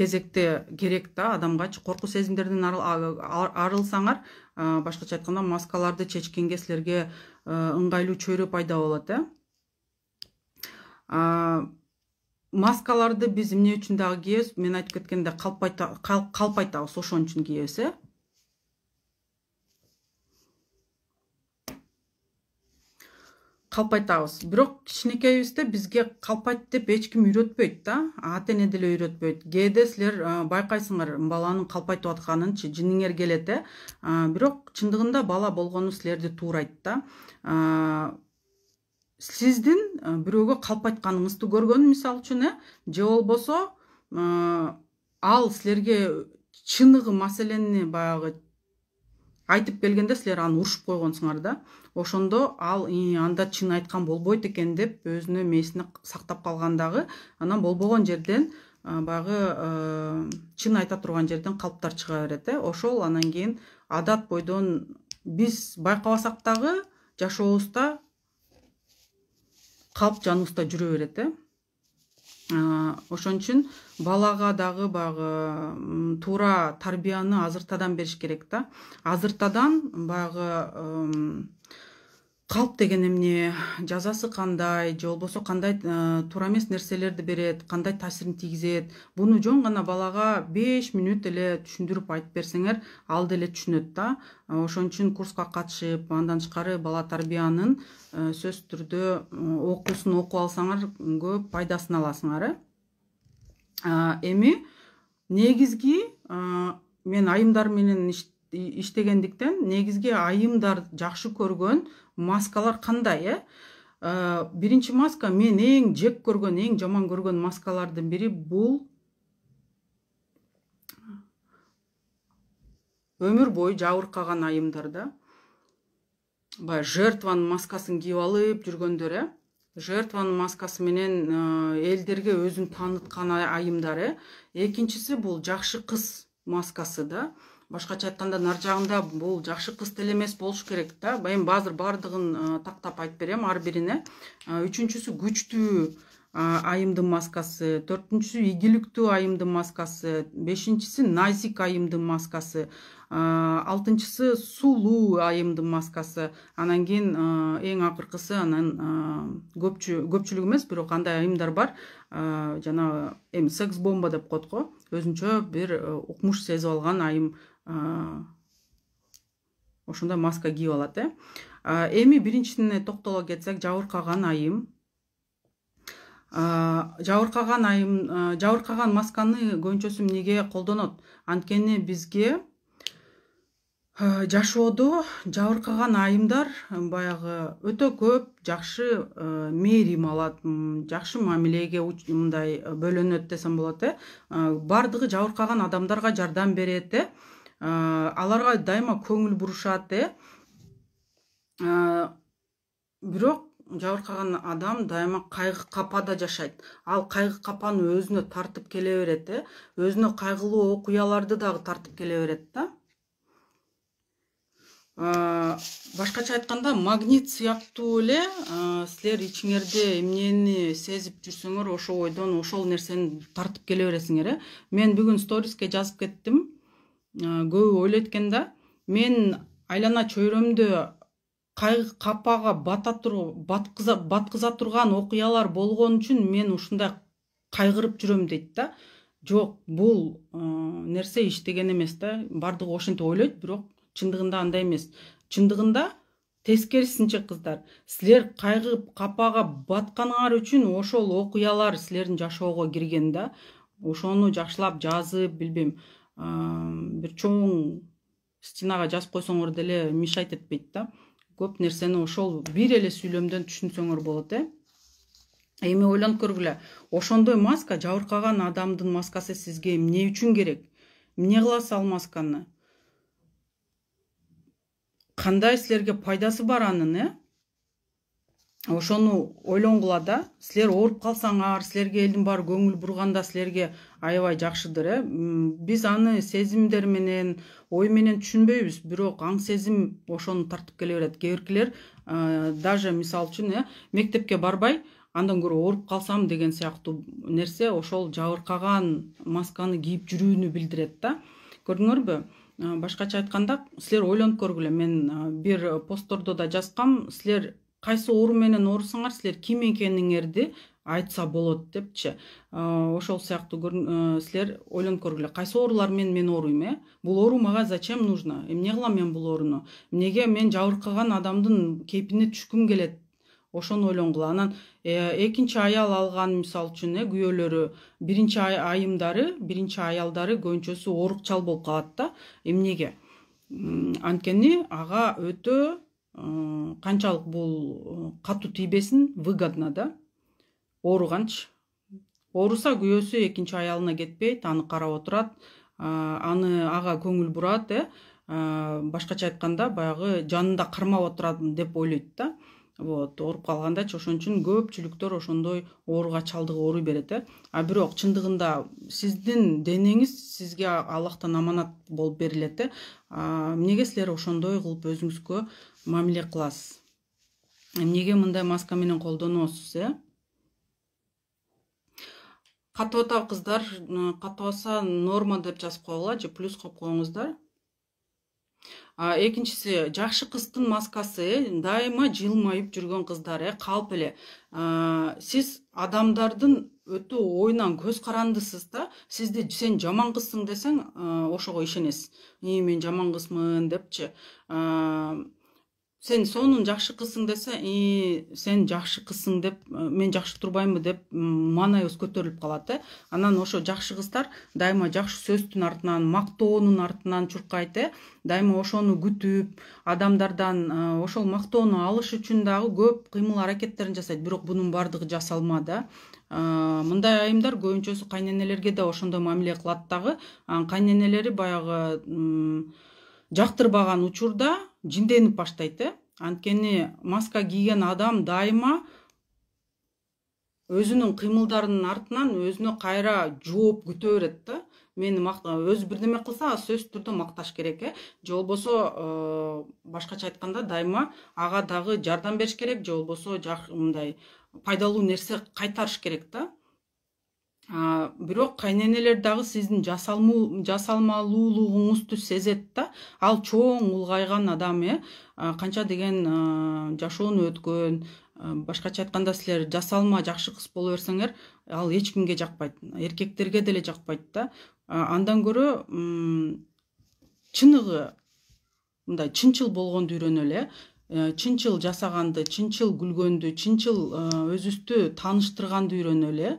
кезекте керек да адамгачы коркуу сезимдерден арылсаңар э, башкача айтканда маскаларды чечкенге силерге э, ыңгайлуу чөйрө пайда болот э маскаларды биз эмне үчүн дагы кийебиз мен айтып кеткенде калп айтабыз ошон үчүн кийебиз э калпайт айтабыз бирок кичинекейибизде бизге айт деп эч ким үйрөтпөйт да ата эне деле үйрөтпөйт кээде силер байкайсыңар баланын айтып атканынчы жиниңер келет э бирок чындыгында бала болгону силерди туурайт да сиздин э, бирөөгө айтканыңызды көргөн мисалы үчүн э же болбосо ал силерге чыныгы маселени баягы айтып келгенде силер аны урушуп койгонсуңар да ошондо ал анда чын айткан болбойт экен деп өзүнө мээсине сактап калган дагы анан болбогон жерден баягы чын айта турган жерден калыптар чыга берет э ошол анан кийин адат бойдон биз байкабасак дагы жашообузда калп жаныбызда жүрө берет э ошон үчүн балага дагы баягы туура тарбияны азыртадан бериш керек да азыртадан баягы калп деген эмне жазасы кандай же болбосо кандай э, туура эмес нерселерди берет кандай таасирин тийгизет буну жөн гана балага беш мүнөт эле түшүндүрүп айтып берсеңер ал деле түшүнөт да э, ошон үчүн курска катышып андан тышкары бала тарбиянын э, сөзсүз түрдө окуусун окуп алсаңар көп пайдасын аласыңар э эми негизги мен айымдар менен иштегендиктен негизги айымдар жакшы көргөн маскалар қандай иә ә, бірінші маска мен ең жек көрген, ең жаман көрген маскалардын бірі бұл өмір бойы жауырқаған айымдар да баягы жертванын маскасын киіп алып жүргендер э иә? жертванын маскасы менен элдерге өзін танытқан айымдар э иә? екіншісі Бұл жакшы қыз маскасы да башкача айтканда нары жагында бул жакшы кыз деле эмес болуш керек да эми азыр баардыгын э, тактап айтып берем ар бирине э, үчүнчүсү күчтүү э, айымдын маскасы төртүнчүсү ийгиликтүү айымдын маскасы бешинчиси назик айымдын маскасы алтынчысы сулуу айымдын маскасы анан кийин эң акыркысы анан көпчү көпчүлүк эмес бирок андай айымдар бар жанагы эми секс бомба деп коет го өзүнчө бир укмуш сезип алган айым ошондой маска кийип алат э эми биринчисине токтоло кетсек жабыркаган айым жабыркаган айым жабыркаган масканы көбүнчөсү эмнеге колдонот анткени бизге жашоодо жабыркаган айымдар баягы өтө көп жакшы мээрим алат жакшы мамилеге мындай бөлөнөт десем болот э баардыгы жабыркаган адамдарга жардам берет э Э, аларга дайыма көңүл бурушат э. э бирок жабыркаган адам дайыма кайгы капада жашайт ал кайгы капаны өзүнө тартып келе берет э өзүнө кайгылуу окуяларды дагы тартып келе берет да э, башкача айтканда магнит сыяктуу эле силер ичиңерде эмнени сезип жүрсөңөр ошо ойдон ошол нерсени тартып келе бересиңер э мен бүгүн сториске жазып кеттим Э, көбү ойлойт экен да мен айлана чөйрөмдө капага бата тур баткыза турган окуялар болгон үчүн мен ушундай кайгырып жүрөм дейт да жок бул э, нерсе иштеген эмес да баардыгы ошентип ойлойт бирок чындыгында андай эмес чындыгында тескерисинче кыздар силер кайгып капага батканыңар үчүн ошол окуялар силердин жашоого кирген да ошону жакшылап жазып билбейм бір чоң стенаға жазып койсоңор деле мешать этпейт да көп нерсени ошол бир эле сүйлөмдөн түшүнсөңөр болот э эми ойлонуп көргүлө ошондой маска жабыркаган адамдын маскасы сизге эмне үчүн керек эмне кыласыз ал масканы кандай силерге пайдасы бар анын э ошону ойлонгула да силер ооруп калсаңар силерге элдин баары көңүл бурганда силерге аябай жакшыдыр э биз аны сезимдер менен ой менен түшүнбөйбүз бирок аң сезим ошону тартып келе берет кээ биркилер э, даже мисалы үчүн э мектепке барбай андан көрө ооруп калсам деген сыяктуу нерсе ошол жабыркаган масканы кийип жүрүүнү билдирет да көрдүңөрбү э, башкача айтканда силер ойлонуп көргүлө мен э, бир постордо да жазгам силер кайсы оору менен оорусаңар силер ким экениңерди айтса болот депчи э, ошол сыяктуу э, силер ойлонуп көргүлө кайсы оорулар менен мен ооруйм э бул оору мага зачем нужно э, эмне кылам мен бул ооруну эмнеге мен жабыркаган адамдын кейпине түшкүм келет ошону ойлонгула анан экинчи аял алган мисалы үчүн э күйөөлөрү биринчи айымдары биринчи аялдары көбүнчөсү оорукчал болуп калат да эмнеге анткени ага өтө канчалык бул э, катуу тийбесин выгодно да ооруганчы ооруса күйөөсү экинчи аялына кетпейт аны карап отурат э, аны ага көңүл бурат э. э башкача айтканда баягы жанында кармап отурат деп ойлойт да вот ооруп калгандачы ошон үчүн көпчүлүктөр ошондой ооруга чалдыгып ооруй берет э а бирок чындыгында сиздин денеңиз сизге аллахтан аманат болуп берилет э эмнеге силер ошондой кылып өзүңүзгө мамиле кыласыз эмнеге мындай маска менен колдоносуз э катып атабы кыздар катубаса норма деп жазып койгула же плюс коюп коюңуздар экинчиси жакшы кыздын маскасы э дайыма жылмайып жүргөн кыздар э калп эле сиз адамдардын өтө оюнан көз карандысыз да сизди сен жаман кызсың десең э, ошого ишенесиз ии мен жаман кызмын депчи сен сонун жакшы кызсың десе сен жакшы кызсың деп э, мен жакшы турбаймынбы деп маанайыбыз көтөрүлүп калат э анан ошо жакшы кыздар дайыма жакшы сөздүн артынан мактоонун артынан чуркайт э дайыма ошону күтүп адамдардан э, ошол мактоону алыш үчүн дагы көп кыймыл аракеттерин жасайт бирок бунун баардыгы жасалма да э, мындай айымдар көбүнчөсү кайненелерге да ошондой мамиле кылат дагы анан кайнэнелери баягы жактырбаган учурда жинденип баштайт э анткени маска кийген адам дайыма өзүнүн кыймылдарынын артынан өзүнө кайра жооп күтө берет да э? мени өзү бирдеме кылса сөзсүз түрдө макташ керек э же болбосо э, башкача айтканда дайыма ага дагы жардам бериш керек же болбосо мындай пайдалуу нерсе кайтарыш керек да бирок кайнэнелер дагы сиздин жасалмалуулугуңузду сезет да ал чоң улгайган адам э канча деген жашоону өткөн башкача айтканда силер жасалма жакшы кыз боло берсеңер ал эч кимге жакпайт эркектерге деле жакпайт да андан көрө чыныгы мындай чынчыл болгонду үйрөнөлү э чынчыл жасаганды чынчыл күлгөндү чынчыл өзүбүздү тааныштырганды үйрөнөлү э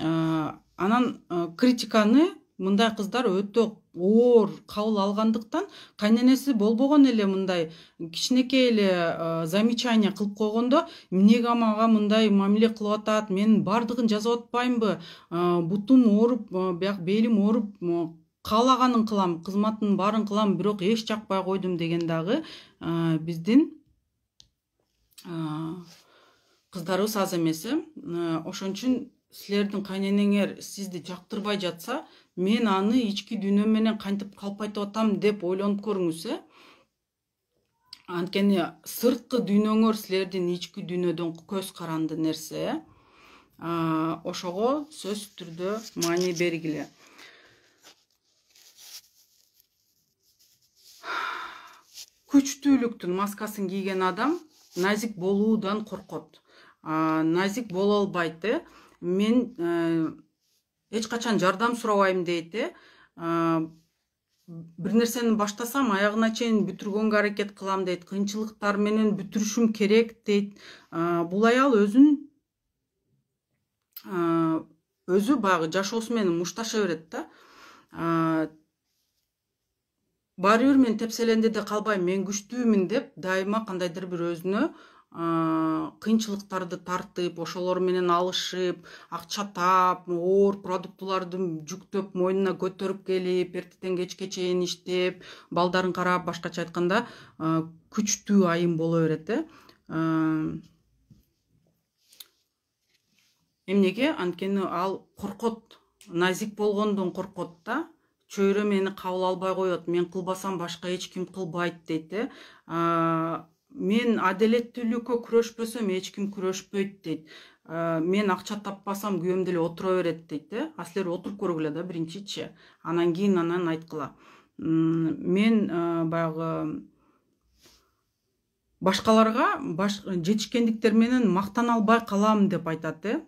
Э, анан э, критиканы мындай кыздар өтө оор кабыл алгандыктан кайнэнеси болбогон эле мындай кичинекей эле э, замечание кылып койгондо эмнеге мага мындай мамиле кылып атат мен баардыгын жасап атпаймынбы бутум ооруп бияк белим ооруп каалаганын кылам кызматтын баарын кылам бирок эч жакпай койдум деген дагы биздин кыздарыбыз аз эмес э ошон үчүн силердин кайненеңер сизди жактырбай жатса мен аны ички дүйнөм менен кантип калп айтып атам деп ойлонуп көрүңүз э анткени сырткы дүйнөңөр силердин ички дүйнөдөн көз каранды нерсе э ошого сөзсүз түрдө маани бергиле күчтүүлүктүн маскасын кийген адам назик болуудан коркот назик боло албайт э мен э, эч качан жардам сурабайм дейт э бир нерсени баштасам аягына чейин бүтүргөнгө аракет кылам дейт кыйынчылыктар менен бүтүрүшүм керек дейт бул аял өзүн өзү баягы жашоосу менен мушташа берет да баары бир мен тепселенди тепселендиде калбайм мен күчтүүмүн деп дайыма кандайдыр бир өзүнө кыйынчылыктарды тартып ошолор менен алышып акча таап оор продуктуларды жүктөп мойнуна көтөрүп келип эртеден кечке чейин иштеп балдарын карап башкача айтканда күчтүү айым боло берет э эмнеге анткени ал коркот назик болгондон коркот да чөйрө мени кабыл албай коет мен кылбасам башка эч ким кылбайт дейт э мен адилеттүүлүккө күрөшпөсөм эч ким күрөшпөйт дейт мен акча таппасам күйөөм деле отура берет дейт э а силер отуруп көргүлө да биринчичи анан кийин анан айткыла мен баягы башкаларга жетишкендиктер менен мактана албай калам деп айтат э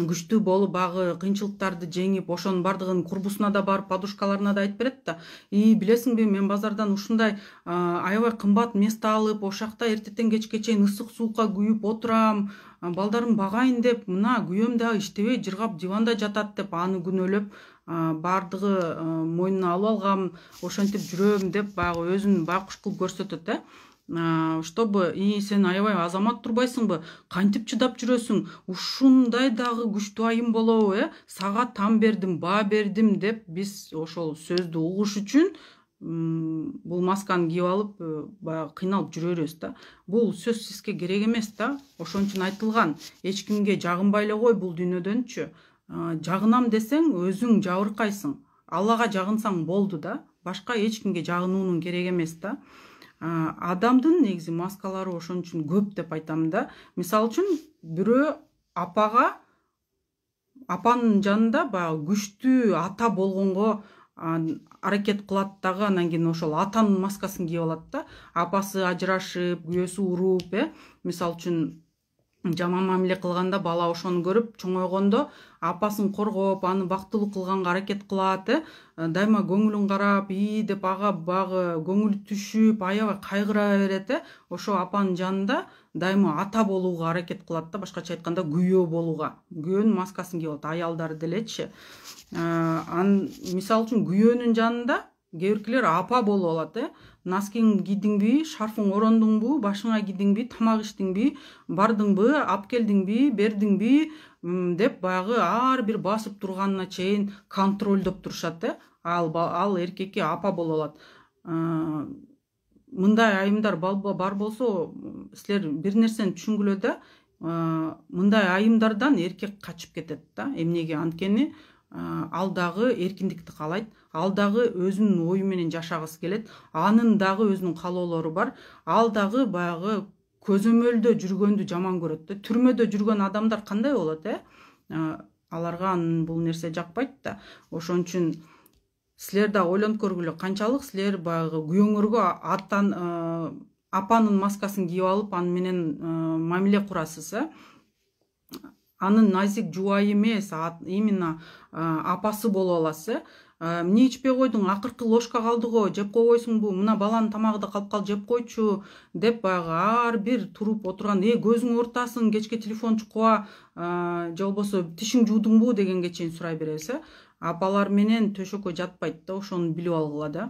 күчтүү болуп баягы кыйынчылыктарды жеңип ошонун баардыгын курбусуна да барып подружкаларына да айтып берет да и билесиңби мен базардан ушундай аябай кымбат место алып ошол жакта эртеден кечке чейин ысык суукка күйүп отурам балдарым багайын деп мына күйөөм дагы иштебей жыргап диванда жатат деп аны күнөөлөп баардыгы мойнуна алып алгам ошентип жүрөм деп баягы өзүн байкуш кылып көрсөтөт э чтобы и сен аябай азамат турбайсың э? ба кантип чыдап жүрөсүң ушундай дагы күчтүү айым болобу э сага там бердим баа бердим деп биз ошол сөздү угуш үчүн бул масканы кийип алып баягы кыйналып жүрө беребиз да бул сөз сизге керек эмес да ошон үчүн айтылган эч кимге жагынбай эле кой бул дүйнөдөнчү жагынам десең өзүң жабыркайсың аллага жагынсаң болду да башка эч кимге жагынуунун керек эмес да адамдын негизи маскалары ошон үчүн көп деп айтам да мисалы үчүн бирөө апага апанын жанында баягы күчтүү ата болгонго аракет кылат дагы анан кийин ошол атанын маскасын кийип алат да апасы ажырашып күйөөсү уруп э мисалы үчүн жаман мамиле кылганда бала ошону көрүп чоңойгондо апасын коргоп аны бактылуу кылганга аракет кылат э дайыма көңүлүн карап и деп ага баягы көңүлү түшүп аябай кайгыра берет э ошо апанын жанында дайыма ата болууга аракет кылат да башкача айтканда күйөө болууга күйөөнүн маскасын кийип алат аялдар делечи э, мисалы үчүн күйөөнүн жанында кээ биркилер апа болуп алат э кидің кийдиңби шарфың орондуңбу башыңа кийдиңби тамак бардың бардыңбы алып бердің бердиңби деп баягы ар бир басып турганына чейин контролдоп турушат ал ал эркекке апа боло алат э, мындай айымдар бар болсо силер бир нерсени түшүнгүлө да э, мындай айымдардан эркек качып кетет да эмнеге анткени ал дагы эркиндикти каалайт ал дагы өзүнүн ою менен жашагысы келет анын дагы өзүнүн каалоолору бар ал дагы баягы көзөмөлдө жүргөндү жаман көрөт да түрмөдө жүргөн адамдар кандай болот э аларга бул нерсе жакпайт да ошон үчүн силер дагы ойлонуп көргүлө канчалык силер баягы күйөөңөргө атан э, апанын маскасын кийип алып аны менен э, мамиле курасыз э анын назик жубайы эмес именно апасы болуп аласыз э эмне ичпей койдуң акыркы ложка калды го жеп койбойсуңбу мына баланын тамагы да калып калды жеп койчу деп баягы ар бир туруп отурган эй көзүңдү оорутасың кечке телефон чукуба же болбосо тишиңди жуудуңбу дегенге чейин сурай беребиз э апалар менен төшөккө жатпайт да ошону билип алгыла да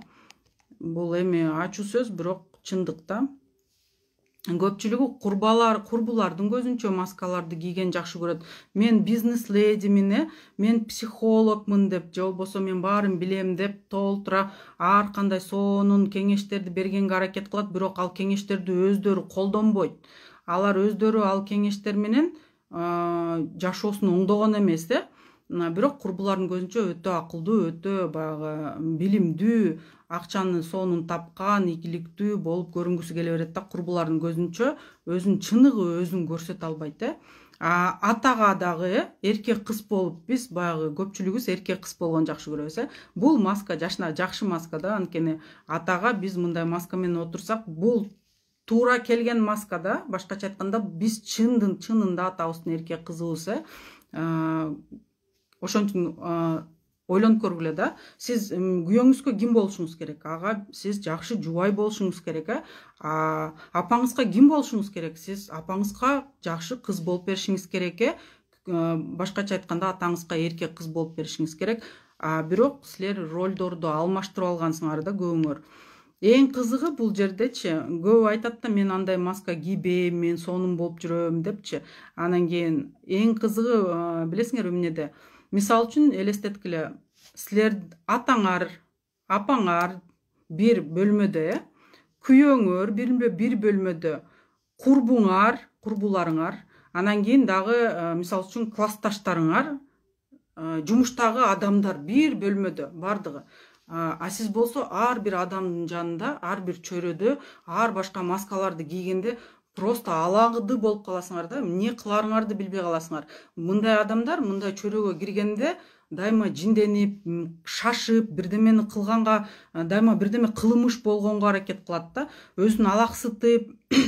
бул эми ачуу сөз бирок чындык да көпчүлүгү курбалар курбулардын көзүнчө маскаларды кийген жакшы көрөт мен бизнес ледимин э мен психологмун деп же болбосо мен баарын билем деп толтура ар кандай сонун кеңештерди бергенге аракет кылат бирок ал кеңештерди өздөрү колдонбойт алар өздөрү ал кеңештер менен э, жашоосун оңдогон эмес э бирок курбулардын көзүнчө өтө акылдуу өтө баягы билимдүү акчанын сонун тапкан ийгиликтүү болуп көрүнгүсү келе берет да курбулардын көзүнчө өзүн чыныгы өзүн көрсөтө албайт э атага дагы э эркек кыз болуп биз баягы көпчүлүгүбүз эркек кыз болгонду жакшы көрөбүз э бул маска жакшына жакшы маска да анткени атага биз мындай маска менен отурсак бул туура келген маска да башкача айтканда биз чынында атабыздын эркек кызыбыз э үчүн ойлонуп көргүлө да сиз күйөөңүзгө ким болушуңуз керек ага сиз жакшы жубай болушуңуз керек э апаңызга ким болушуңуз керек сиз апаңызга жакшы кыз болуп беришиңиз керек э башкача айтканда атаңызга эркек кыз болуп беришиңиз керек бирок силер ролдорду алмаштырып алгансыңар да көбүңөр эң кызыгы бул жердечи көбү айтат да мен андай маска кийбейм мен сонун болуп жүрөм депчи анан кийин эң кызыгы билесиңерби эмнеде мисалы үчүн элестеткиле силер атаңар апаңар бир бөлмөдө э күйөөңөр бир бөлмөдө курбуңар курбуларыңар анан кийин дагы э, мисалы үчүн классташтарыңар э, жумуштагы адамдар бир бөлмөдө баардыгы а сиз болсо ар бир адамдын жанында ар бир чөйрөдө ар башка маскаларды кийгенде просто алағыды болып қаласыңар да не қыларыңарды білбей қаласыңар мындай адамдар мындай чөреге кіргенде дайыма жинденип шашып бірдемені қылғанға дайыма бірдеме қылмыш болғанға әрекет қылады да өзін алақсытып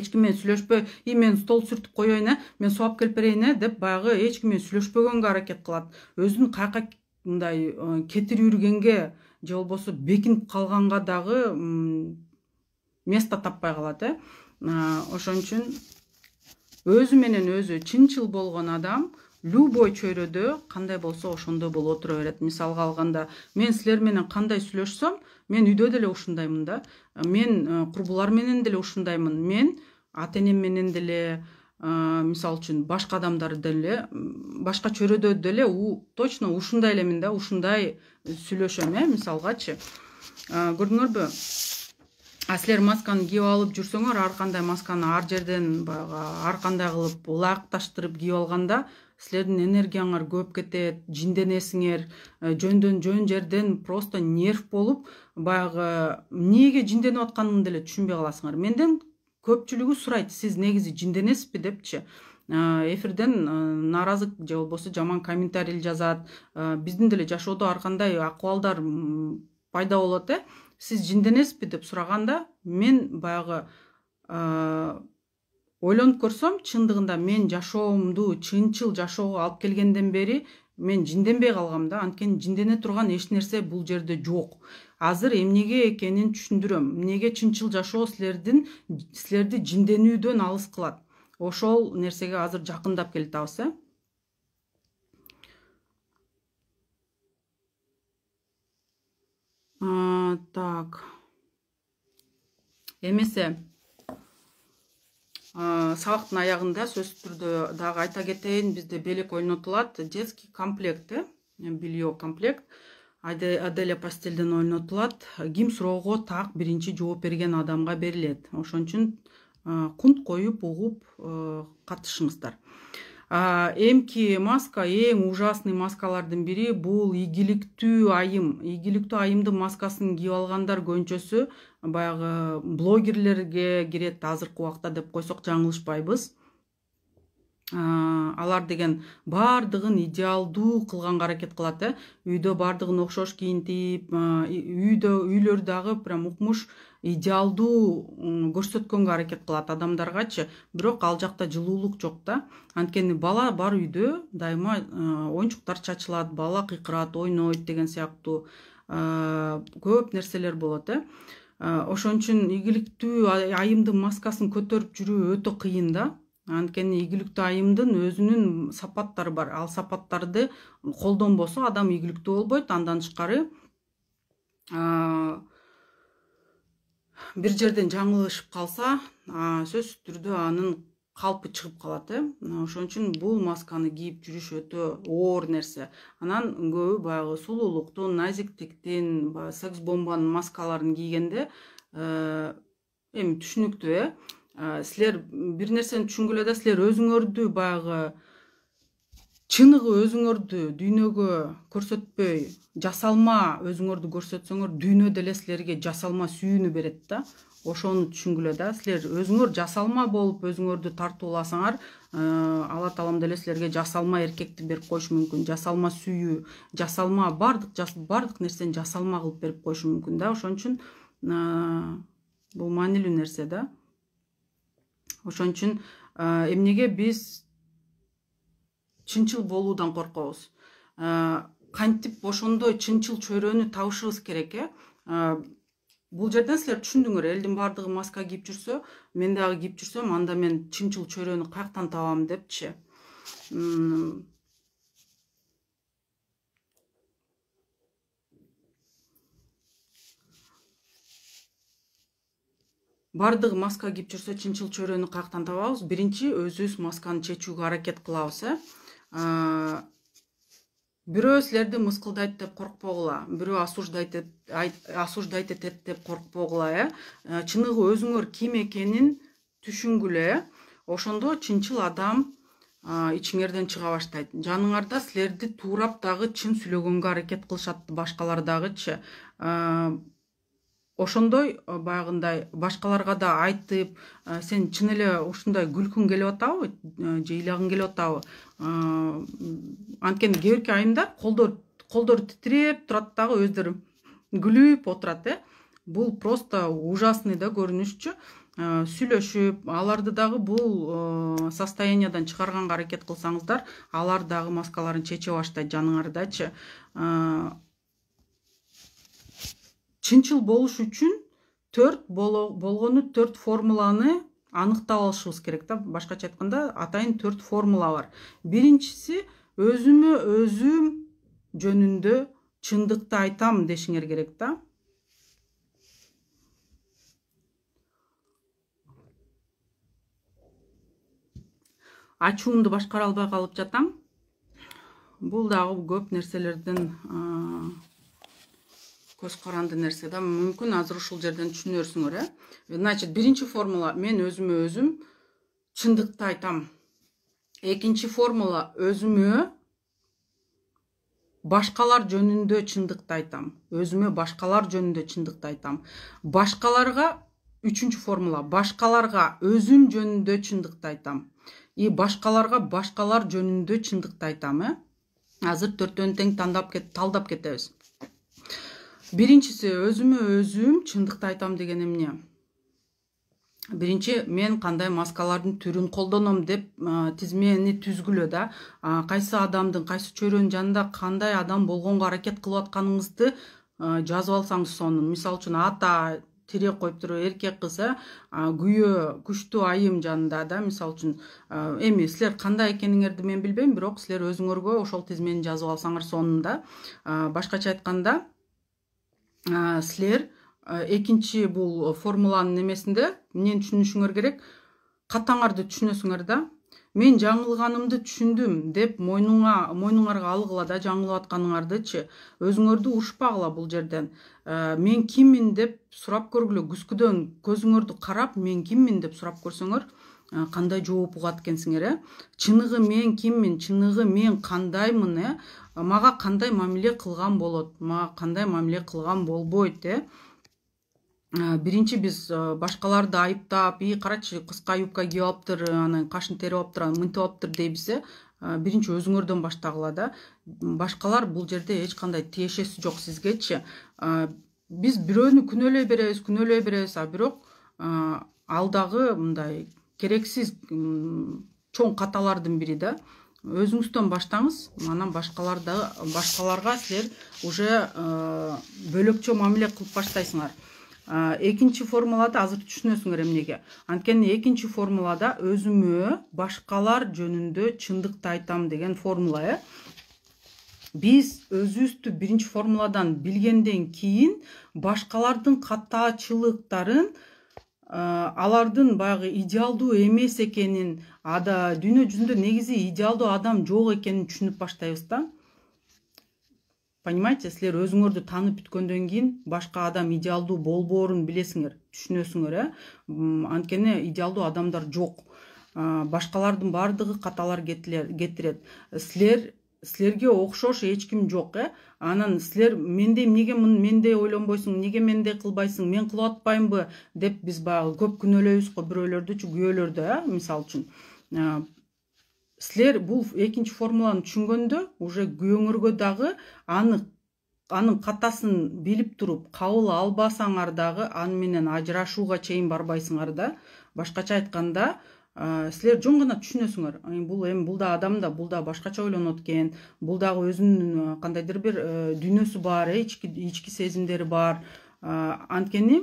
ешкіммен сүйлөшпөй и мен стол сүртіп қояйын ә мен суап келіп берейін ә деп баяғы ешкіммен сүйлөшпөгөнгө аракет кылат өзүн каяка мындай кетирип жүргенге же болбосо бекинип калганга дагы место таппай калат э ә. ошон үчүн өзү менен өзү чынчыл болгон адам любой чөйрөдө кандай болсо ошондой болуп отура берет мисалга алганда мен силер менен кандай сүйлөшсөм мен үйдө деле ушундаймын да мен э, курбулар менен деле ушундаймын мен ата энем менен деле э, мисалы үчүн башка адамдар деле башка чөйрөдө деле точно ушундай элемин да ушундай сүйлөшөм э мисалгачы э, көрдүңөрбү а силер масканы кийип алып жүрсөңөр ар кандай масканы ар жерден баягы ар кандай кылып ылайыкташтырып кийип алганда силердин энергияңар көп кетет жинденесиңер э, жөндөн жөн жерден просто нерв болуп баягы эмнеге жинденип атканыңды деле түшүнбөй каласыңар менден көпчүлүгү сурайт сиз негизи жинденесизби депчи э, эфирден э, наразық же болбосо жаман комментарий жазат биздин деле жашоодо ар кандай акыбалдар пайда болот э сиз жинденесизби деп сураганда мен баягы ойлонуп көрсөм чындыгында мен жашоомду чынчыл жашоого алып келгенден бери мен жинденбей калгам да анткени жиндене турган эч нерсе бул жерде жок азыр эмнеге экенин түшүндүрөм эмнеге чынчыл жашоо силердин силерди жинденүүдөн алыс кылат ошол нерсеге азыр жакындап келатабыз э Э, так эмесе э, сабактын аягында сөзсүз түрдө дагы айта кетейин бизде белек ойнотулат детский комплект э белье комплект аделя постельден ойнотулат ким суроого так биринчи жооп берген адамга берилет ошон үчүн э, кунт коюп угуп катышыңыздар эмки маска эң ужасный маскалардын бири бул ийгиликтүү айым ийгиликтүү айымдын маскасын кийип алгандар көбүнчөсү баягы блогерлерге кирет азыркы убакта деп койсок жаңылышпайбыз алар деген баардыгын идеалдуу кылганга аракет кылат э үйдө баардыгын окшош кийинтип үйдө үйлөрү дагы прям укмуш идеалдуу көрсөткөнгө аракет кылат адамдаргачы бирок ал жакта жылуулук жок да анткени бала бар үйдө дайыма оюнчуктар чачылат бала кыйкырат ойнойт деген сыяктуу көп нерселер болот э ошон үчүн ийгиликтүү айымдын маскасын көтөрүп жүрүү өтө кыйын да анткени ийгиликтүү айымдын өзүнүн сапаттары бар ал сапаттарды колдонбосо адам ийгиликтүү болбойт андан тышкары бир жерден жаңылышып калса сөзсүз түрдө анын калпы чыгып калат э ошон үчүн бул масканы кийип жүрүш өтө оор нерсе анан көбү баягы сулуулуктун назиктиктин баягы секс бомбанын маскаларын кийгенде э, эми түшүнүктүү э силер бир нерсени түшүнгүлө да силер өзүңөрдү баягы чыныгы өзүңөрдү дүйнөгө көрсөтпөй жасалма өзүңөрдү көрсөтсөңөр дүйнө деле силерге жасалма сүйүүнү берет да ошону түшүнгүлө да силер өзүңөр жасалма болуп өзүңөрдү тартууласаңар э, алла таалам деле силерге жасалма эркекти берип коюшу мүмкүн жасалма сүйүү жасалма баардык баардык нерсени жасалма кылып берип коюшу мүмкүн да ошон үчүн э, бул маанилүү нерсе да ошон үчүн эмнеге биз чынчыл болуудан коркобуз кантип ошондой чынчыл чөйрөнү табышыбыз керек э бул жерден силер түшүндүңөр элдин баардыгы маска кийип жүрсө мен дагы кийип жүрсөм анда мен чынчыл чөйрөнү каяктан табам депчи баардыгы маска кийип жүрсө чынчыл чөйрөнү каяктан табабыз биринчи өзүбүз масканы чечүүгө аракет кылабыз э бирөө силерди мыскылдайт деп коркпогула бирөө осуждайт осуждать этет деп коркпогула э чыныгы өзүңөр ким экенин түшүнгүлө э ошондо чынчыл адам ичиңерден чыга баштайт жаныңарда силерди туурап дагы чын сүйлөгөнгө аракет кылышат башкалар дагычы ошондой э, баягындай башкаларга да айтып э, сен чын эле ушундай күлкүң келип атабы э, же ыйлагың келип атабы анткени кээ бирки айымдар колдору титиреп турат дагы өздөрү күлүп отурат э бул просто ужасный да көрүнүшчү сүйлөшүп аларды дагы бул состояниядан чыгарганга аракет кылсаңыздар алар дагы маскаларын чече баштайт жаныңардачы чынчыл болуш үчүн төрт болгону төрт формуланы аныктап алышыбыз керек да башкача айтканда атайын төрт формула бар биринчиси өзүмө өзүм жөнүндө чындыкты айтам дешиңер керек да ачуумду башкара албай калып жатам бул дагы көп нерселерден көз қаранды нәрсе да мүмкін азыр ушул жерден түшүнөрсүңөр э значит биринчи формула мен өзүмө өзүм чындыкты айтам экинчи формула өзүмө башкалар жөнүндө чындыкты айтам өзүмө башкалар жөнүндө чындыкты айтам башкаларга үчүнчү формула башкаларга өзүм жөнүндө чындыкты айтам и башкаларга башкалар жөнүндө чындыкты айтам э азыр төртөөнү тең тандап талдап кетебиз биринчиси өзүмө өзүм чындыкты айтам деген эмне биринчи мен кандай маскалардын түрүн колдоном деп тизмени түзгүлө да кайсы адамдын кайсы чөйрөнүн жанында кандай адам болгонго аракет кылып атканыңызды жазып алсаңыз сонун мисалы үчүн ата тире коюптуруп эркек кыз э күйөө күчтүү айым жанында да мисалы үчүн эми силер кандай экениңерди мен билбейм бирок силер өзүңөргө ошол тизмени жазып алсаңар сонун да башкача айтканда ә, сілер ә, екінші бұл формуланың немесінде менің түсінішіңер керек қатаңарды түсінесіңер да мен жаңылғанымды түшіндім деп мойнуңа мойнуңарга алғыла да жаңылып атканыңардычы өзүңөрдү урушпагыла бұл жерден мен киммин деп сұрап көргүлө күскіден көзүңөрдү қарап мен киммин деп сұрап көрсөңөр кандай жооп угат экенсиңер э чыныгы мен киммин чыныгы мен кандаймын э мага кандай мамиле кылган болот мага кандай мамиле кылган болбойт э биринчи биз э, башкаларды айыптап ии карачы кыска юбка кийип алыптыр анан кашын терип алыптыр анан мынтип алыптыр дейбиз э биринчи өзүңөрдөн баштагыла да башкалар бул жерде эч кандай тиешеси жок сизгечи биз бирөөнү күнөөлөй беребиз күнөөлөй беребиз а бирок ал дагы мындай керексіз чоң каталардын бири да өзүңүздөн баштаңыз анан дагы башкаларга силер уже э, бөлөкчө мамиле кылып баштайсыңар экинчи формулада азыр түшүнөсүңөр эмнеге анткени экинчи формулада өзүмө башкалар жөнүндө чындыкты айтам деген формула э биз өзүбүздү биринчи формуладан билгенден кийин башкалардын катачылыктарын Э, алардын баягы идеалдуу эмес экенин дүйнө жүзүндө негизи идеалдуу адам жок экенин түшүнүп баштайбыз да понимаете силер өзүңөрдү таанып бүткөндөн кийин башка адам идеалдуу болбоорун билесиңер түшүнөсүңөр э анткени идеалдуу адамдар жок э, башкалардын баардыгы каталар кетирет силер силерге окшош эч ким жок э анан силер мендей эмнеге мендей ойлонбойсуң эмнеге мендей кылбайсың мен кылып атпаймынбы деп биз баягы көп күнөөлөйбүз го бирөөлөрдүчү күйөөлөрдү э мисалы үчүн силер бул экинчи формуланы түшүнгөндө уже күйөөңөргө дагы аны анын катасын билип туруп кабыл албасаңар дагы аны менен ажырашууга чейин барбайсыңар да башкача айтканда силер жөн гана түшүнөсүңөр э, бул эми бул дагы адам да бул дагы башкача ойлонот экен бул дагы өзүнүн э, кандайдыр бир э, дүйнөсү бар э ички сезимдери бар анткени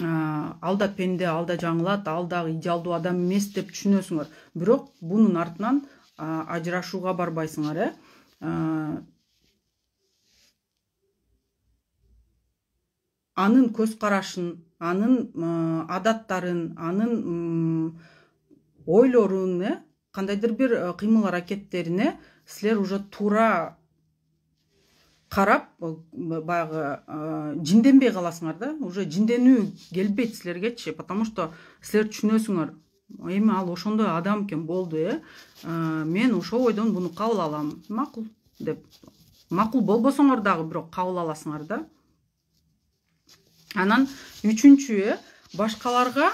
ал да пенде ал да жаңылат ал дагы идеалдуу адам эмес деп түшүнөсүңөр бирок бунун артынан ажырашууга барбайсыңар э анын көз карашын анын адаттарын анын ойлорун э кандайдыр бир э, кыймыл аракеттерине силер уже туура карап баягы э, жинденбей каласыңар да уже жинденүү келбейт силергечи потому что силер түшүнөсүңөр эми ал ошондой адам экен болду э, э мен ошол ойдон буну кабыл алам макул деп макул болбосоңор дагы бирок кабыл аласыңар да анан үчүнчү э башкаларга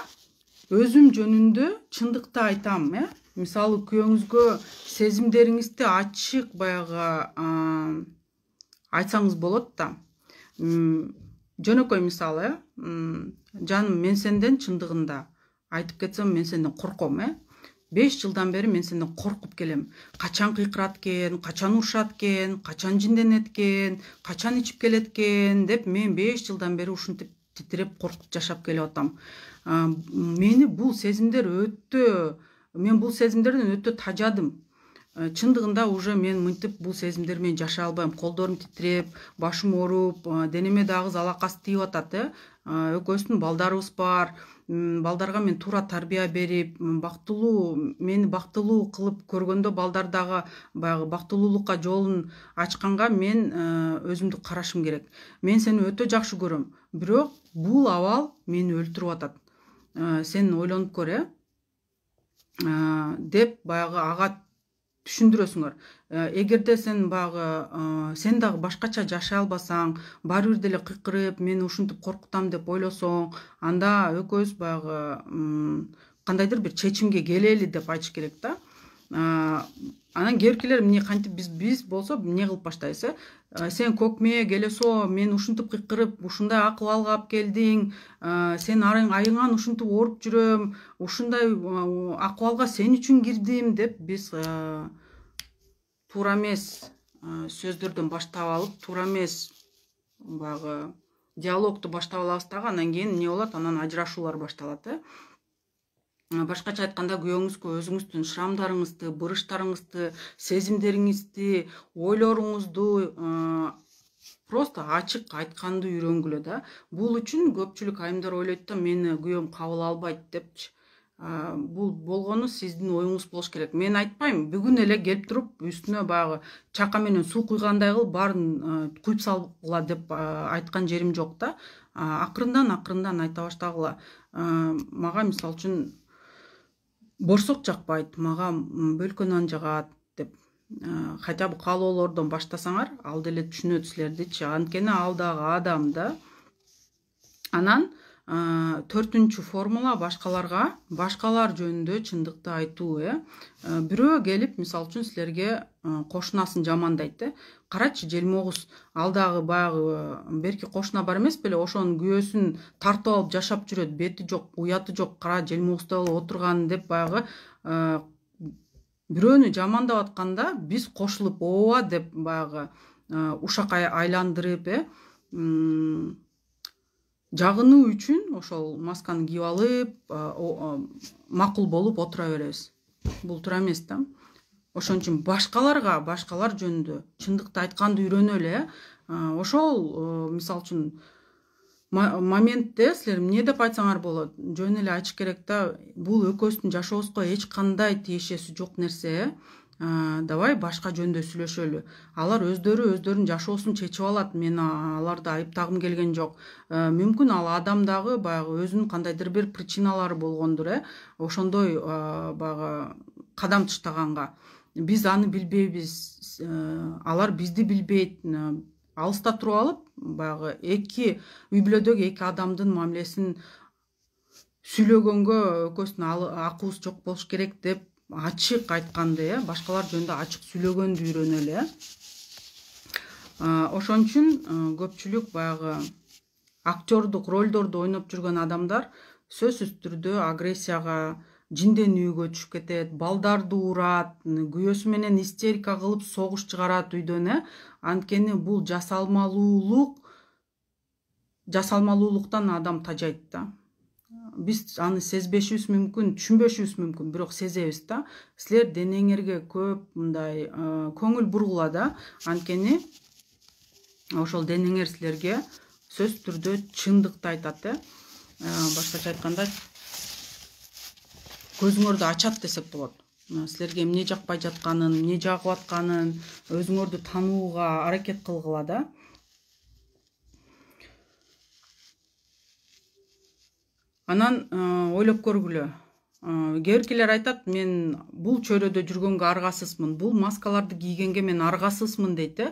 өзүм жөнүндө чындыкты айтам э мисалы күйөөңүзгө сезимдериңизди ачык баягы айтсаңыз болот да жөнөкөй мисалы э жаным мен сенден чындыгында айтып кетсем мен сенден корком э беш жылдан бери мен сенден коркуп келем качан кыйкырат экен качан урушат экен качан жинденет экен качан ичип келет экен деп мен беш жылдан бери ушинтип титиреп коркуп жашап келип атам мени бул сезимдер өтө мен бул сезимдерден өтө тажадым Э, чындыгында уже мен мынтип бул сезимдер менен жашай албайм колдорум титиреп башым ооруп э, денеме дагы залакасы тийип атат э. э экөөбүздүн балдарыбыз бар балдарга мен туура тарбия берип бактылуу мени бактылуу кылып көргөндө балдар дагы баягы бактылуулукка жолун ачканга мен өзүмдү карашым керек мен сени өтө жакшы көрөм бирок бул абал мени өлтүрүп атат сен ойлонуп көр э деп баягы ага түшүндүрөсүңөр э, эгерде сен баягы э, сен дагы башкача жашай албасаң баары бир деле кыйкырып мени ушинтип коркутам деп ойлосоң анда экөөбүз баягы кандайдыр бир чечимге келели деп айтыш керек да э, анан кээ биркилер эмне кантип биз биз болсо эмне кылып баштайбыз э, э сен көкмээ келесо мен ушинтип кыйкырып ушундай акыл алгап келдиң э, сен айыңан ушинтип ооруп жүрөм ушундай э, акыбалга сен үчүн кирдим деп биз туура эмес сөздөрдөн баштап алып туура эмес баягы диалогту баштап алабыз дагы анан кийин эмне болот анан ажырашуулар башталат э башкача айтканда күйөөңүзгө өзүңүздүн шрамдарыңызды бырыштарыңызды сезимдериңизди ойлоруңузду э, просто ачык айтканды үйрөнгүлө да бул үчүн көпчүлүк айымдар ойлойт да мени күйөөм кабыл албайт депчи э, бул болгону сиздин оюңуз болуш керек мен айтпайм бүгүн эле келип туруп үстүнө баягы чака менен суу куйгандай кылып баарын э, куюп салгыла деп айткан жерим жок да акырындан акырындан айта баштагыла мага мисалы үчүн борсок жакпайт мага бөлкө нан жагат деп э, хотя бы каалоолордон баштасаңар ал деле түшүнөт силердичи анткени ал дагы адам да анан Э, төртүнчү формула башкаларга башкалар жөнүндө чындыкты айтуу э, э бирөө келип мисалы үчүн силерге э, кошунасын жамандайт э карачы желмогуз ал дагы баягы берки кошуна бар эмес беле ошонун күйөөсүн тартып алып жашап жүрөт бети жок уяты жок кара желмогуздай болуп отурган деп баягы бирөөнү жамандап атканда биз кошулуп ооба деп баягы ушак айландырып э жагынуу үчүн ошол масканы кийип алып макул болуп отура беребиз бул туура эмес да ошон үчүн башкаларга башкалар жөнүндө чындыкты айтканды үйрөнөлү э ошол мисалы үчүн моментте силер эмне деп айтсаңар болот жөн эле айтыш керек да бул экөөбүздүн жашообузга эч кандай тиешеси жок нерсе давай башка жөнүндө сүйлөшөлү алар өздөрү өздөрүнүн жашоосун чечип алат мен аларды айыптагым келген жок э, мүмкүн ал адам дагы баягы өзүнүн кандайдыр бир причиналары болгондур э ошондой э, баягы кадам таштаганга биз аны билбейбиз э, алар бизди билбейт алыста туруп алып баягы эки үй бүлөдөгү эки адамдын мамилесин сүйлөгөнгө экөөсүнүн акыбыз жок болуш керек деп ачык айтканды э башкалар жөнүндө ачык сүйлөгөндү үйрөнөлү э ошон үчүн э, көпчүлүк баягы актердук ролдорду ойноп жүргөн адамдар сөзсүз түрдө агрессияга жинденүүгө түшүп кетет балдарды урат күйөөсү менен истерика кылып согуш чыгарат үйдөн э анткени бул жасалмалуулук жасалмалуулуктан адам тажайт да биз аны сезбешибиз мүмкүн түшүнбөшүбүз мүмкүн бирок сезебиз да силер денеңерге көп мындай э, көңүл бургула да анткени ошол денеңер силерге сөзсүз түрдө чындыкты айтат э, э башкача айтканда көзүңөрдү ачат десек болот силерге эмне жакпай жатканын эмне жагып атканын өзүңөрдү таанууга аракет кылгыла да анан э, ойлоп көргүлө кээ биркилер айтат мен бул чөйрөдө жүргөнгө аргасызмын бул маскаларды кийгенге мен аргасызмын дейт э,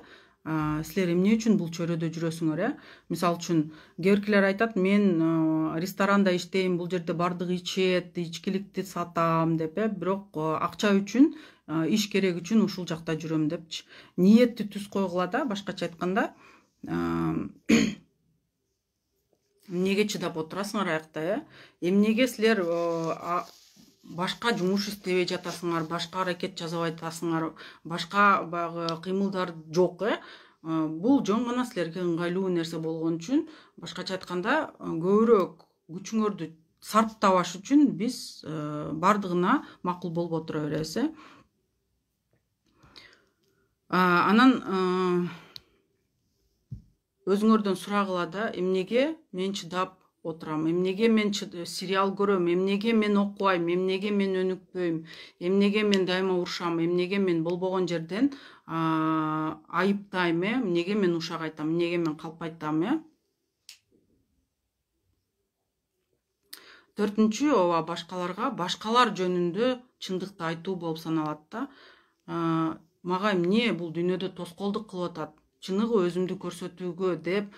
э силер эмне үчүн бул чөйрөдө жүрөсүңөр э мисалы үчүн кээ биркилер айтат мен э, ресторанда иштейм бул жерде баардыгы ичет ичкиликти сатам деп э бирок акча үчүн иш керек үчүн ушул жакта жүрөм депчи ниетти түз койгула да башкача айтканда эмнеге чыдап отурасыңар аякта э эмнеге силер башка жумуш иштебей жатасыңар башка аракет жасабай атасыңар башка баягы кыймылдар жок э? э бул жөн гана силерге ыңгайлуу нерсе болгон үчүн башкача айтканда э, көбүрөөк күчүңөрдү сарптабаш үчүн биз э, баардыгына макул болуп отура беребиз э анан өзүңөрдөн сурагыла да эмнеге мен чыдап отурам эмнеге мен э, сериал көрөм эмнеге мен окубайм эмнеге мен өнүкпөйм эмнеге мен дайыма урушам эмнеге мен болбогон жерден айыптайм э эмнеге мен ушак айтам эмнеге мен калп айтам э төртүнчү ооба башкаларга башкалар жөнүндө чындыкты айтуу болуп саналат да мага эмне бул дүйнөдө тоскоолдук кылып атат чыныгы өзүмдү көрсөтүүгө деп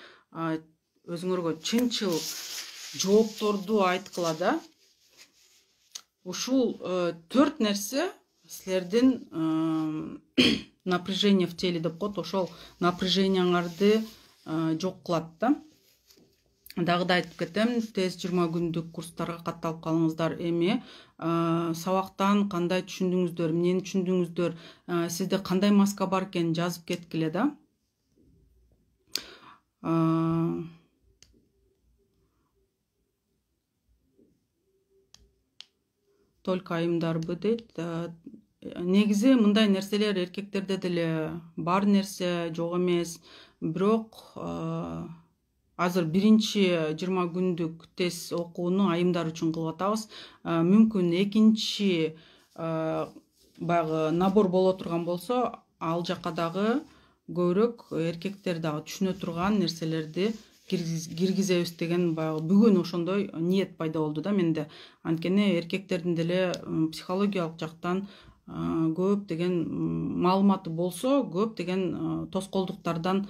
өзүңөргө чынчыл жоопторду айткыла да ушул э, төрт нерсе силердин э, напряжение в теле деп коет ошол напряженияңарды э, жок кылат да дагы да айтып кетем тез жыйырма күндүк курстарга катталып калыңыздар эми сабактан кандай түшүндүңүздөр эмнени түшүндүңүздөр сизде кандай маска бар экенин жазып кеткиле да только айымдарбы дейт негизи мындай нерселер эркектерде деле бар нерсе жок эмес бирок азыр биринчи жыйырма күндүк тест окууну айымдар үчүн кылып атабыз мүмкүн экинчи баягы набор боло турган болсо ал жака дагы көбүрөөк эркектер дагы түшүнө турган нерселерди киргизебиз деген баягы бүгүн ошондой ниет пайда болду да менде анткени эркектердин деле психологиялык жактан көп деген маалыматы болсо көп деген тоскоолдуктардан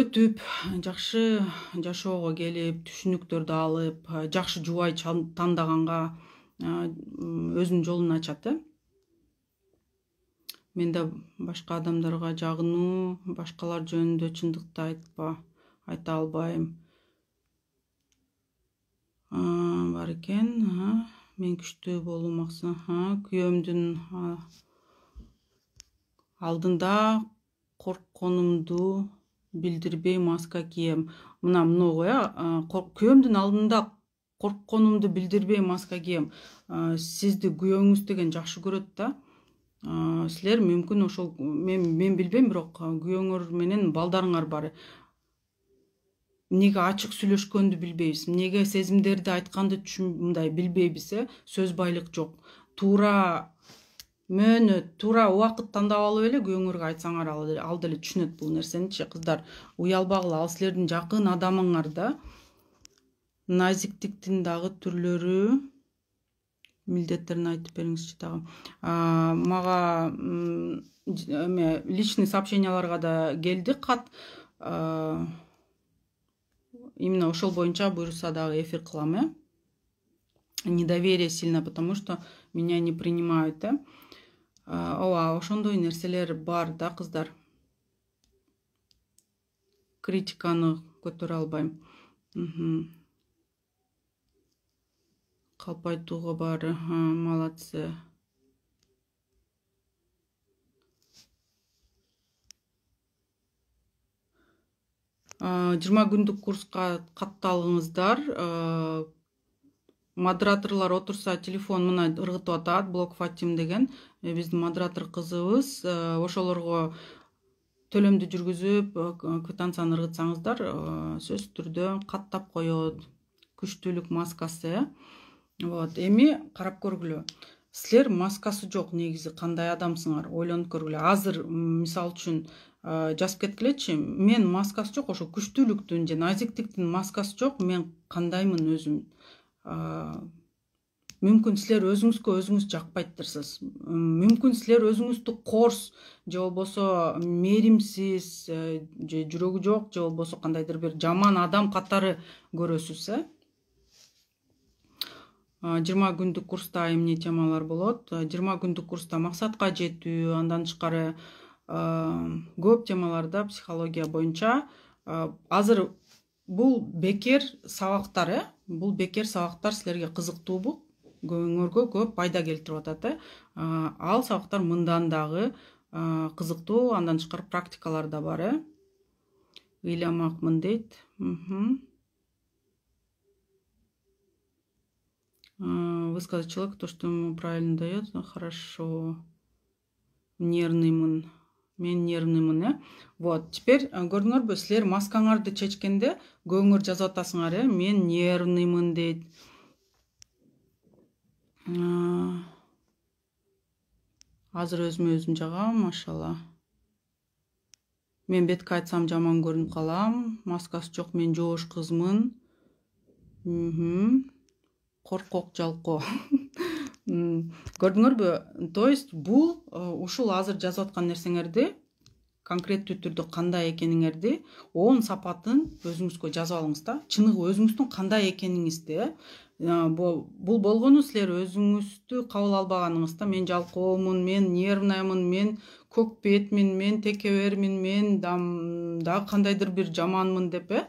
өтүп жакшы жашоого келип түшүнүктөрдү алып жакшы жубай тандаганга өзүнүн жолун ачат э мен да башка адамдарга жагынуу башкалар жөнүндө чындыкты айтпа айта албайм бар экен мен күчтүү болуу э, күйөөмдүн алдында коркконумду билдирбей маска кием мына многу э күйөөмдүн алдында коркконумду билдирбей маска кием сизди күйөөңүз деген жакшы көрөт да силер мүмкүн ошол м мен билбейм бирок күйөөңөр менен балдарыңар бар эмнеге ачык сүйлөшкөндү билбейбиз эмнеге сезимдерди айтканды мындай билбейбиз э сөз байлык жок туура мөөнөт туура убакыт тандап алып эле күйөөңөргө айтсаңар ал деле түшүнөт бул нерсеничи кыздар уялбагыла ал силердин жакын адамыңар да назиктиктин дагы түрлөрү милдеттерин айтып бериңизчи дагы мага эме личный сообщенияларга да келди кат именно ошол боюнча буюрса дагы эфир кылам э ә. недоверие сильно потому что меня не принимают э ә. ооба ошондой нерселер бар да қыздар. критиканы көтөрө албайм калп айтууга баары молодцы жыйырма күндүк курска катталыңыздар модераторлор отурса телефон мына ыргытып атат блок фатим деген э, биздин модератор кызыбыз э, ошолорго төлөмдү жүргүзүп э, квитанцияны ыргытсаңыздар сөзсүз түрдө каттап коет күчтүүлүк маскасы э вот эми карап көргүлө силер маскасы жок негизи кандай адамсыңар ойлонуп көргүлө азыр мисалы үчүн э, жазып кеткилечи мен маскасы жок ошо күчтүүлүктүн же назиктиктин маскасы жок мен кандаймын өзүм э, мүмкүн силер өзүңүзгө өзүңүз жакпайттырсыз мүмкүн силер өзүңүздү корс же болбосо мээримсиз э, же жүрөгү жок же болбосо кандайдыр бир жаман адам катары көрөсүз э жыйырма күндүк курста эмне темалар болот жыйырма күндүк курста максатка жетүү андан тышкары көп темаларда психология боюнча азыр бул бекер сабактар э бул бекер сабактар силерге кызыктуубу көбүңөргө көп пайда келтирип атат э ал сабактар мындан дагы кызыктуу андан тышкары практикалар да бар э ыйламакмын дейт высказать человеку то, что ему правильно дается, хорошо, нервныймын мен нервныймын э вот теперь көрдүңөрбү силер маскаңарды чечкенде көңір жазып атасыңар э мен нервныймын дейт азыр өзүмө өзім жагам машала. мен бет қайтсам жаман көрүнүп қалам, маскасы жоқ, мен жоош кызмын коркок жалкоо көрдүңөрбү то есть бул э, ушул азыр жазып аткан нерсеңерди конкреттүү түрдө кандай экениңерди он сапатын өзүңүзгө жазып алыңыз да чыныгы өзүңүздүн кандай экениңизди э, бул болгону силер өзүңүздү кабыл албаганыңыз да мен жалкоомун мен нервныймын мен көк бетмин мен текебермин мен дагы кандайдыр бир жаманмын деп э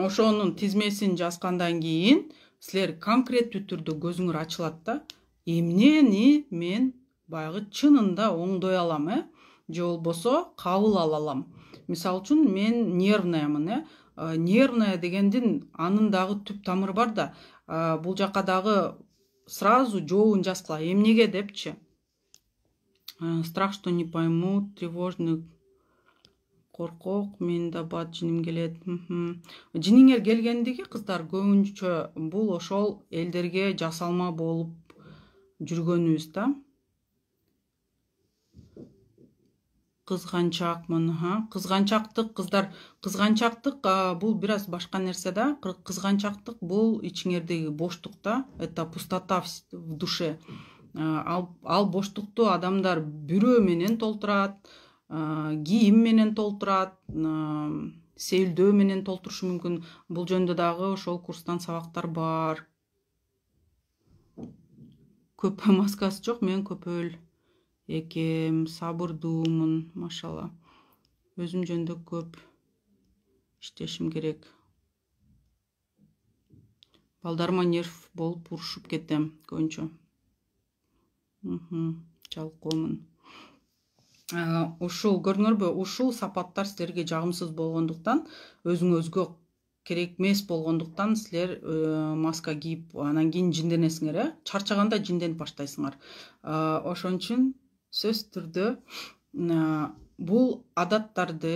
ошонун тизмесин жазгандан кийин силер конкреттүү түрдө көзүңөр ачылат да эмнени мен баягы чынында оңдой алам э же болбосо кабыл ала алам мисалы үчүн мен нервнаямын э? э нервная дегендин анын дагы түп тамыры бар да э, бул жака дагы сразу жообун жазгыла эмнеге депчи э, страх что не поймут тревожный коркок мен да бат жиним келет жиниңер келгендиги кыздар көбүнчө бул ошол элдерге жасалма болуп жүргөнүбүз да кызганчакмын кызганчактык кыздар кызганчактык бул бир аз башка нерсе да кызганчактык бул ичиңердеги боштук да это пустота в душе ал ал боштукту адамдар бирөө менен толтурат кийим менен толтурат сейилдөө менен толтурушу мүмкүн бул жөнүндө дагы ошол курстан сабактар бар көп маскасы жок мен көпөл экем сабырдуумун машалла өзүм жөнүндө көп иштешим керек балдарыма нерв болуп урушуп кетем көбүнчө жалкоомун Э, ушул көрдүңөрбү ушул сапаттар силерге жагымсыз болгондуктан өзүңөргө керек эмес болгондуктан силер э, маска кийип анан кийин жинденесиңер э чарчаганда жинденип баштайсыңар э, ошон үчүн сөзсүз түрдө бул адаттарды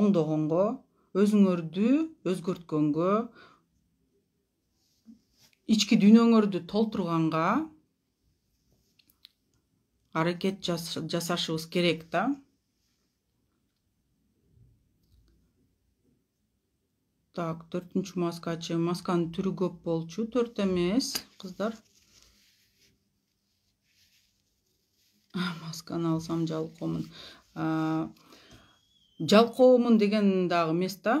оңдогонго өзүңөрдү өзгөрткөнгө ички дүйнөңөрдү толтурганга аракет жасашыбыз керек да так төртүнчү маскачы масканын түрү көп болчу төрт эмес кыздар масканы алсам жалкоомун жалкоомун деген дагы эмес да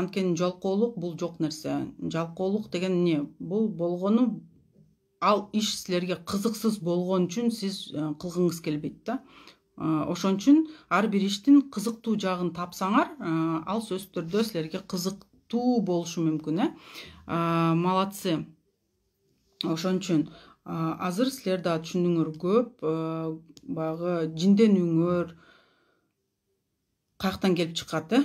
анткени жалкоолук бул жок нерсе жалкоолук деген эмне бул болгону ал иш силерге кызыксыз болгон үчүн сиз э, кылгыңыз келбейт да э, ошон үчүн ар бир иштин кызыктуу жагын тапсаңар э, ал сөзсүз түрдө силерге кызыктуу болушу мүмкүн э молодцы ошон үчүн азыр силер дагы түшүндүңөр көп баягы жинденүүңөр каяктан келип чыгат э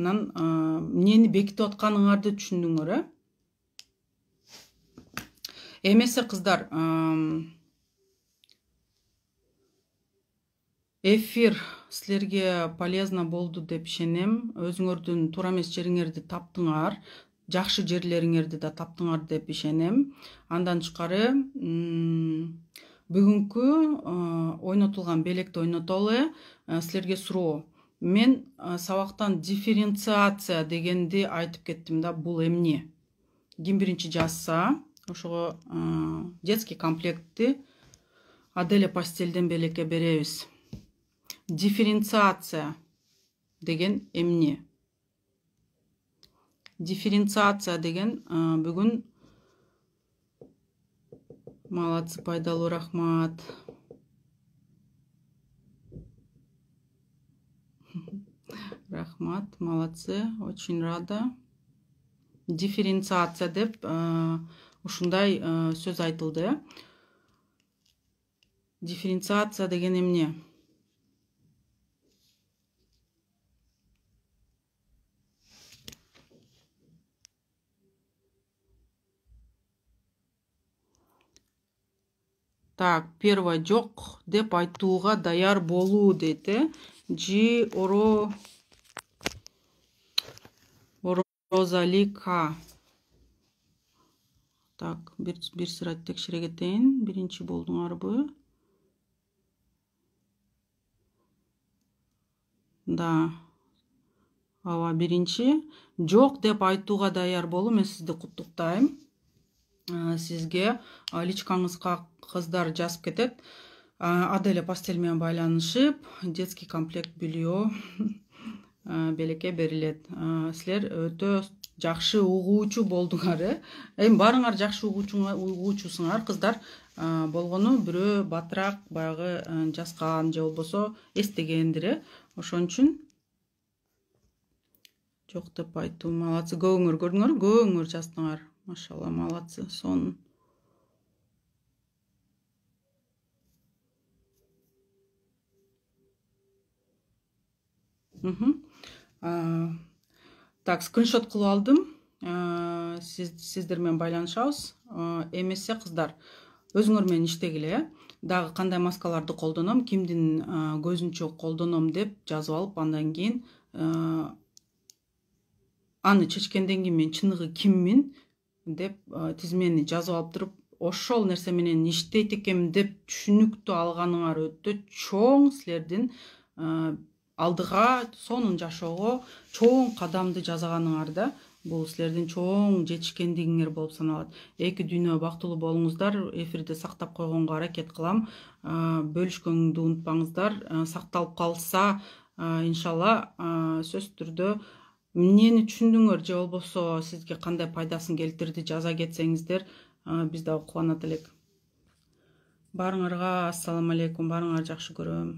анан эмнени бекитип атканыңарды түшүндүңөр э эмесе кыздар эфир силерге полезно болду деп ишенем өзүңөрдүн туура эмес жериңерди таптыңар жакшы жерлериңерди да таптыңар деп ишенем андан тышкары бүгүнкү ойнотулган белекти ойнотолу силерге суроо мен сабактан дифференциация дегенди айтып кеттим да бул эмне ким биринчи жазса ошого э, детский комплектти аделя пастелден белекке беребиз дифференциация деген эмне дифференциация деген э, бүгүн молодцы пайдалуу рахмат рахмат молодцы очень рада дифференциация деп э, ушундай э, сөз айтылды дифференциация деген емне. так первое жоқ деп айтууга даяр болуу дейт э жи розалика так бир сыйра текшере кетейин биринчи болдуңарбы да ооба биринчи жок деп айтууга даяр болуу мен сизди куттуктайм э, сизге личкаңызга кыздар жазып кетет э, аделя пастель менен байланышып детский комплект белье э, белекке берилет силер өтө жакшы угуучу болдуңар э эми баарыңар жакшы угуучусуңар кыздар болгону бирөө батыраак баягы э, жазган же болбосо эстегендир э ошон үчүн жок деп айтуу молодцы көбүңөр көрдүңөрбү көбүңөр жаздыңар машалла молодцы сонун так скриншот кылып алдым э, сиздер менен байланышабыз э, эмесе э, кыздар өзүңөр менен иштегиле дагы кандай маскаларды колдоном кимдин көзүнчө колдоном деп жазып алып андан кийин аны чечкенден кийин мен чыныгы киммин деп тизмени жазып алып туруп ошол нерсе менен иштейт экенмн деп түшүнүктүү алганыңар өтө чоң силердин алдыга сонун жашоого чоң кадамды жасаганыңар да бул силердин чоң жетишкендигиңер болуп саналат эки дүйнө бактылуу болуңуздар эфирди сактап койгонго аракет кылам э, бөлүшкөнүңдү унутпаңыздар э, сакталып калса э, иншалла сөзсүз түрдө эмнени түшүндүңөр же болбосо сизге кандай пайдасын келтирди жаза кетсеңиздер биз дагы кубанат элек баарыңарга ассалам алейкум баарыңарды жакшы көрөм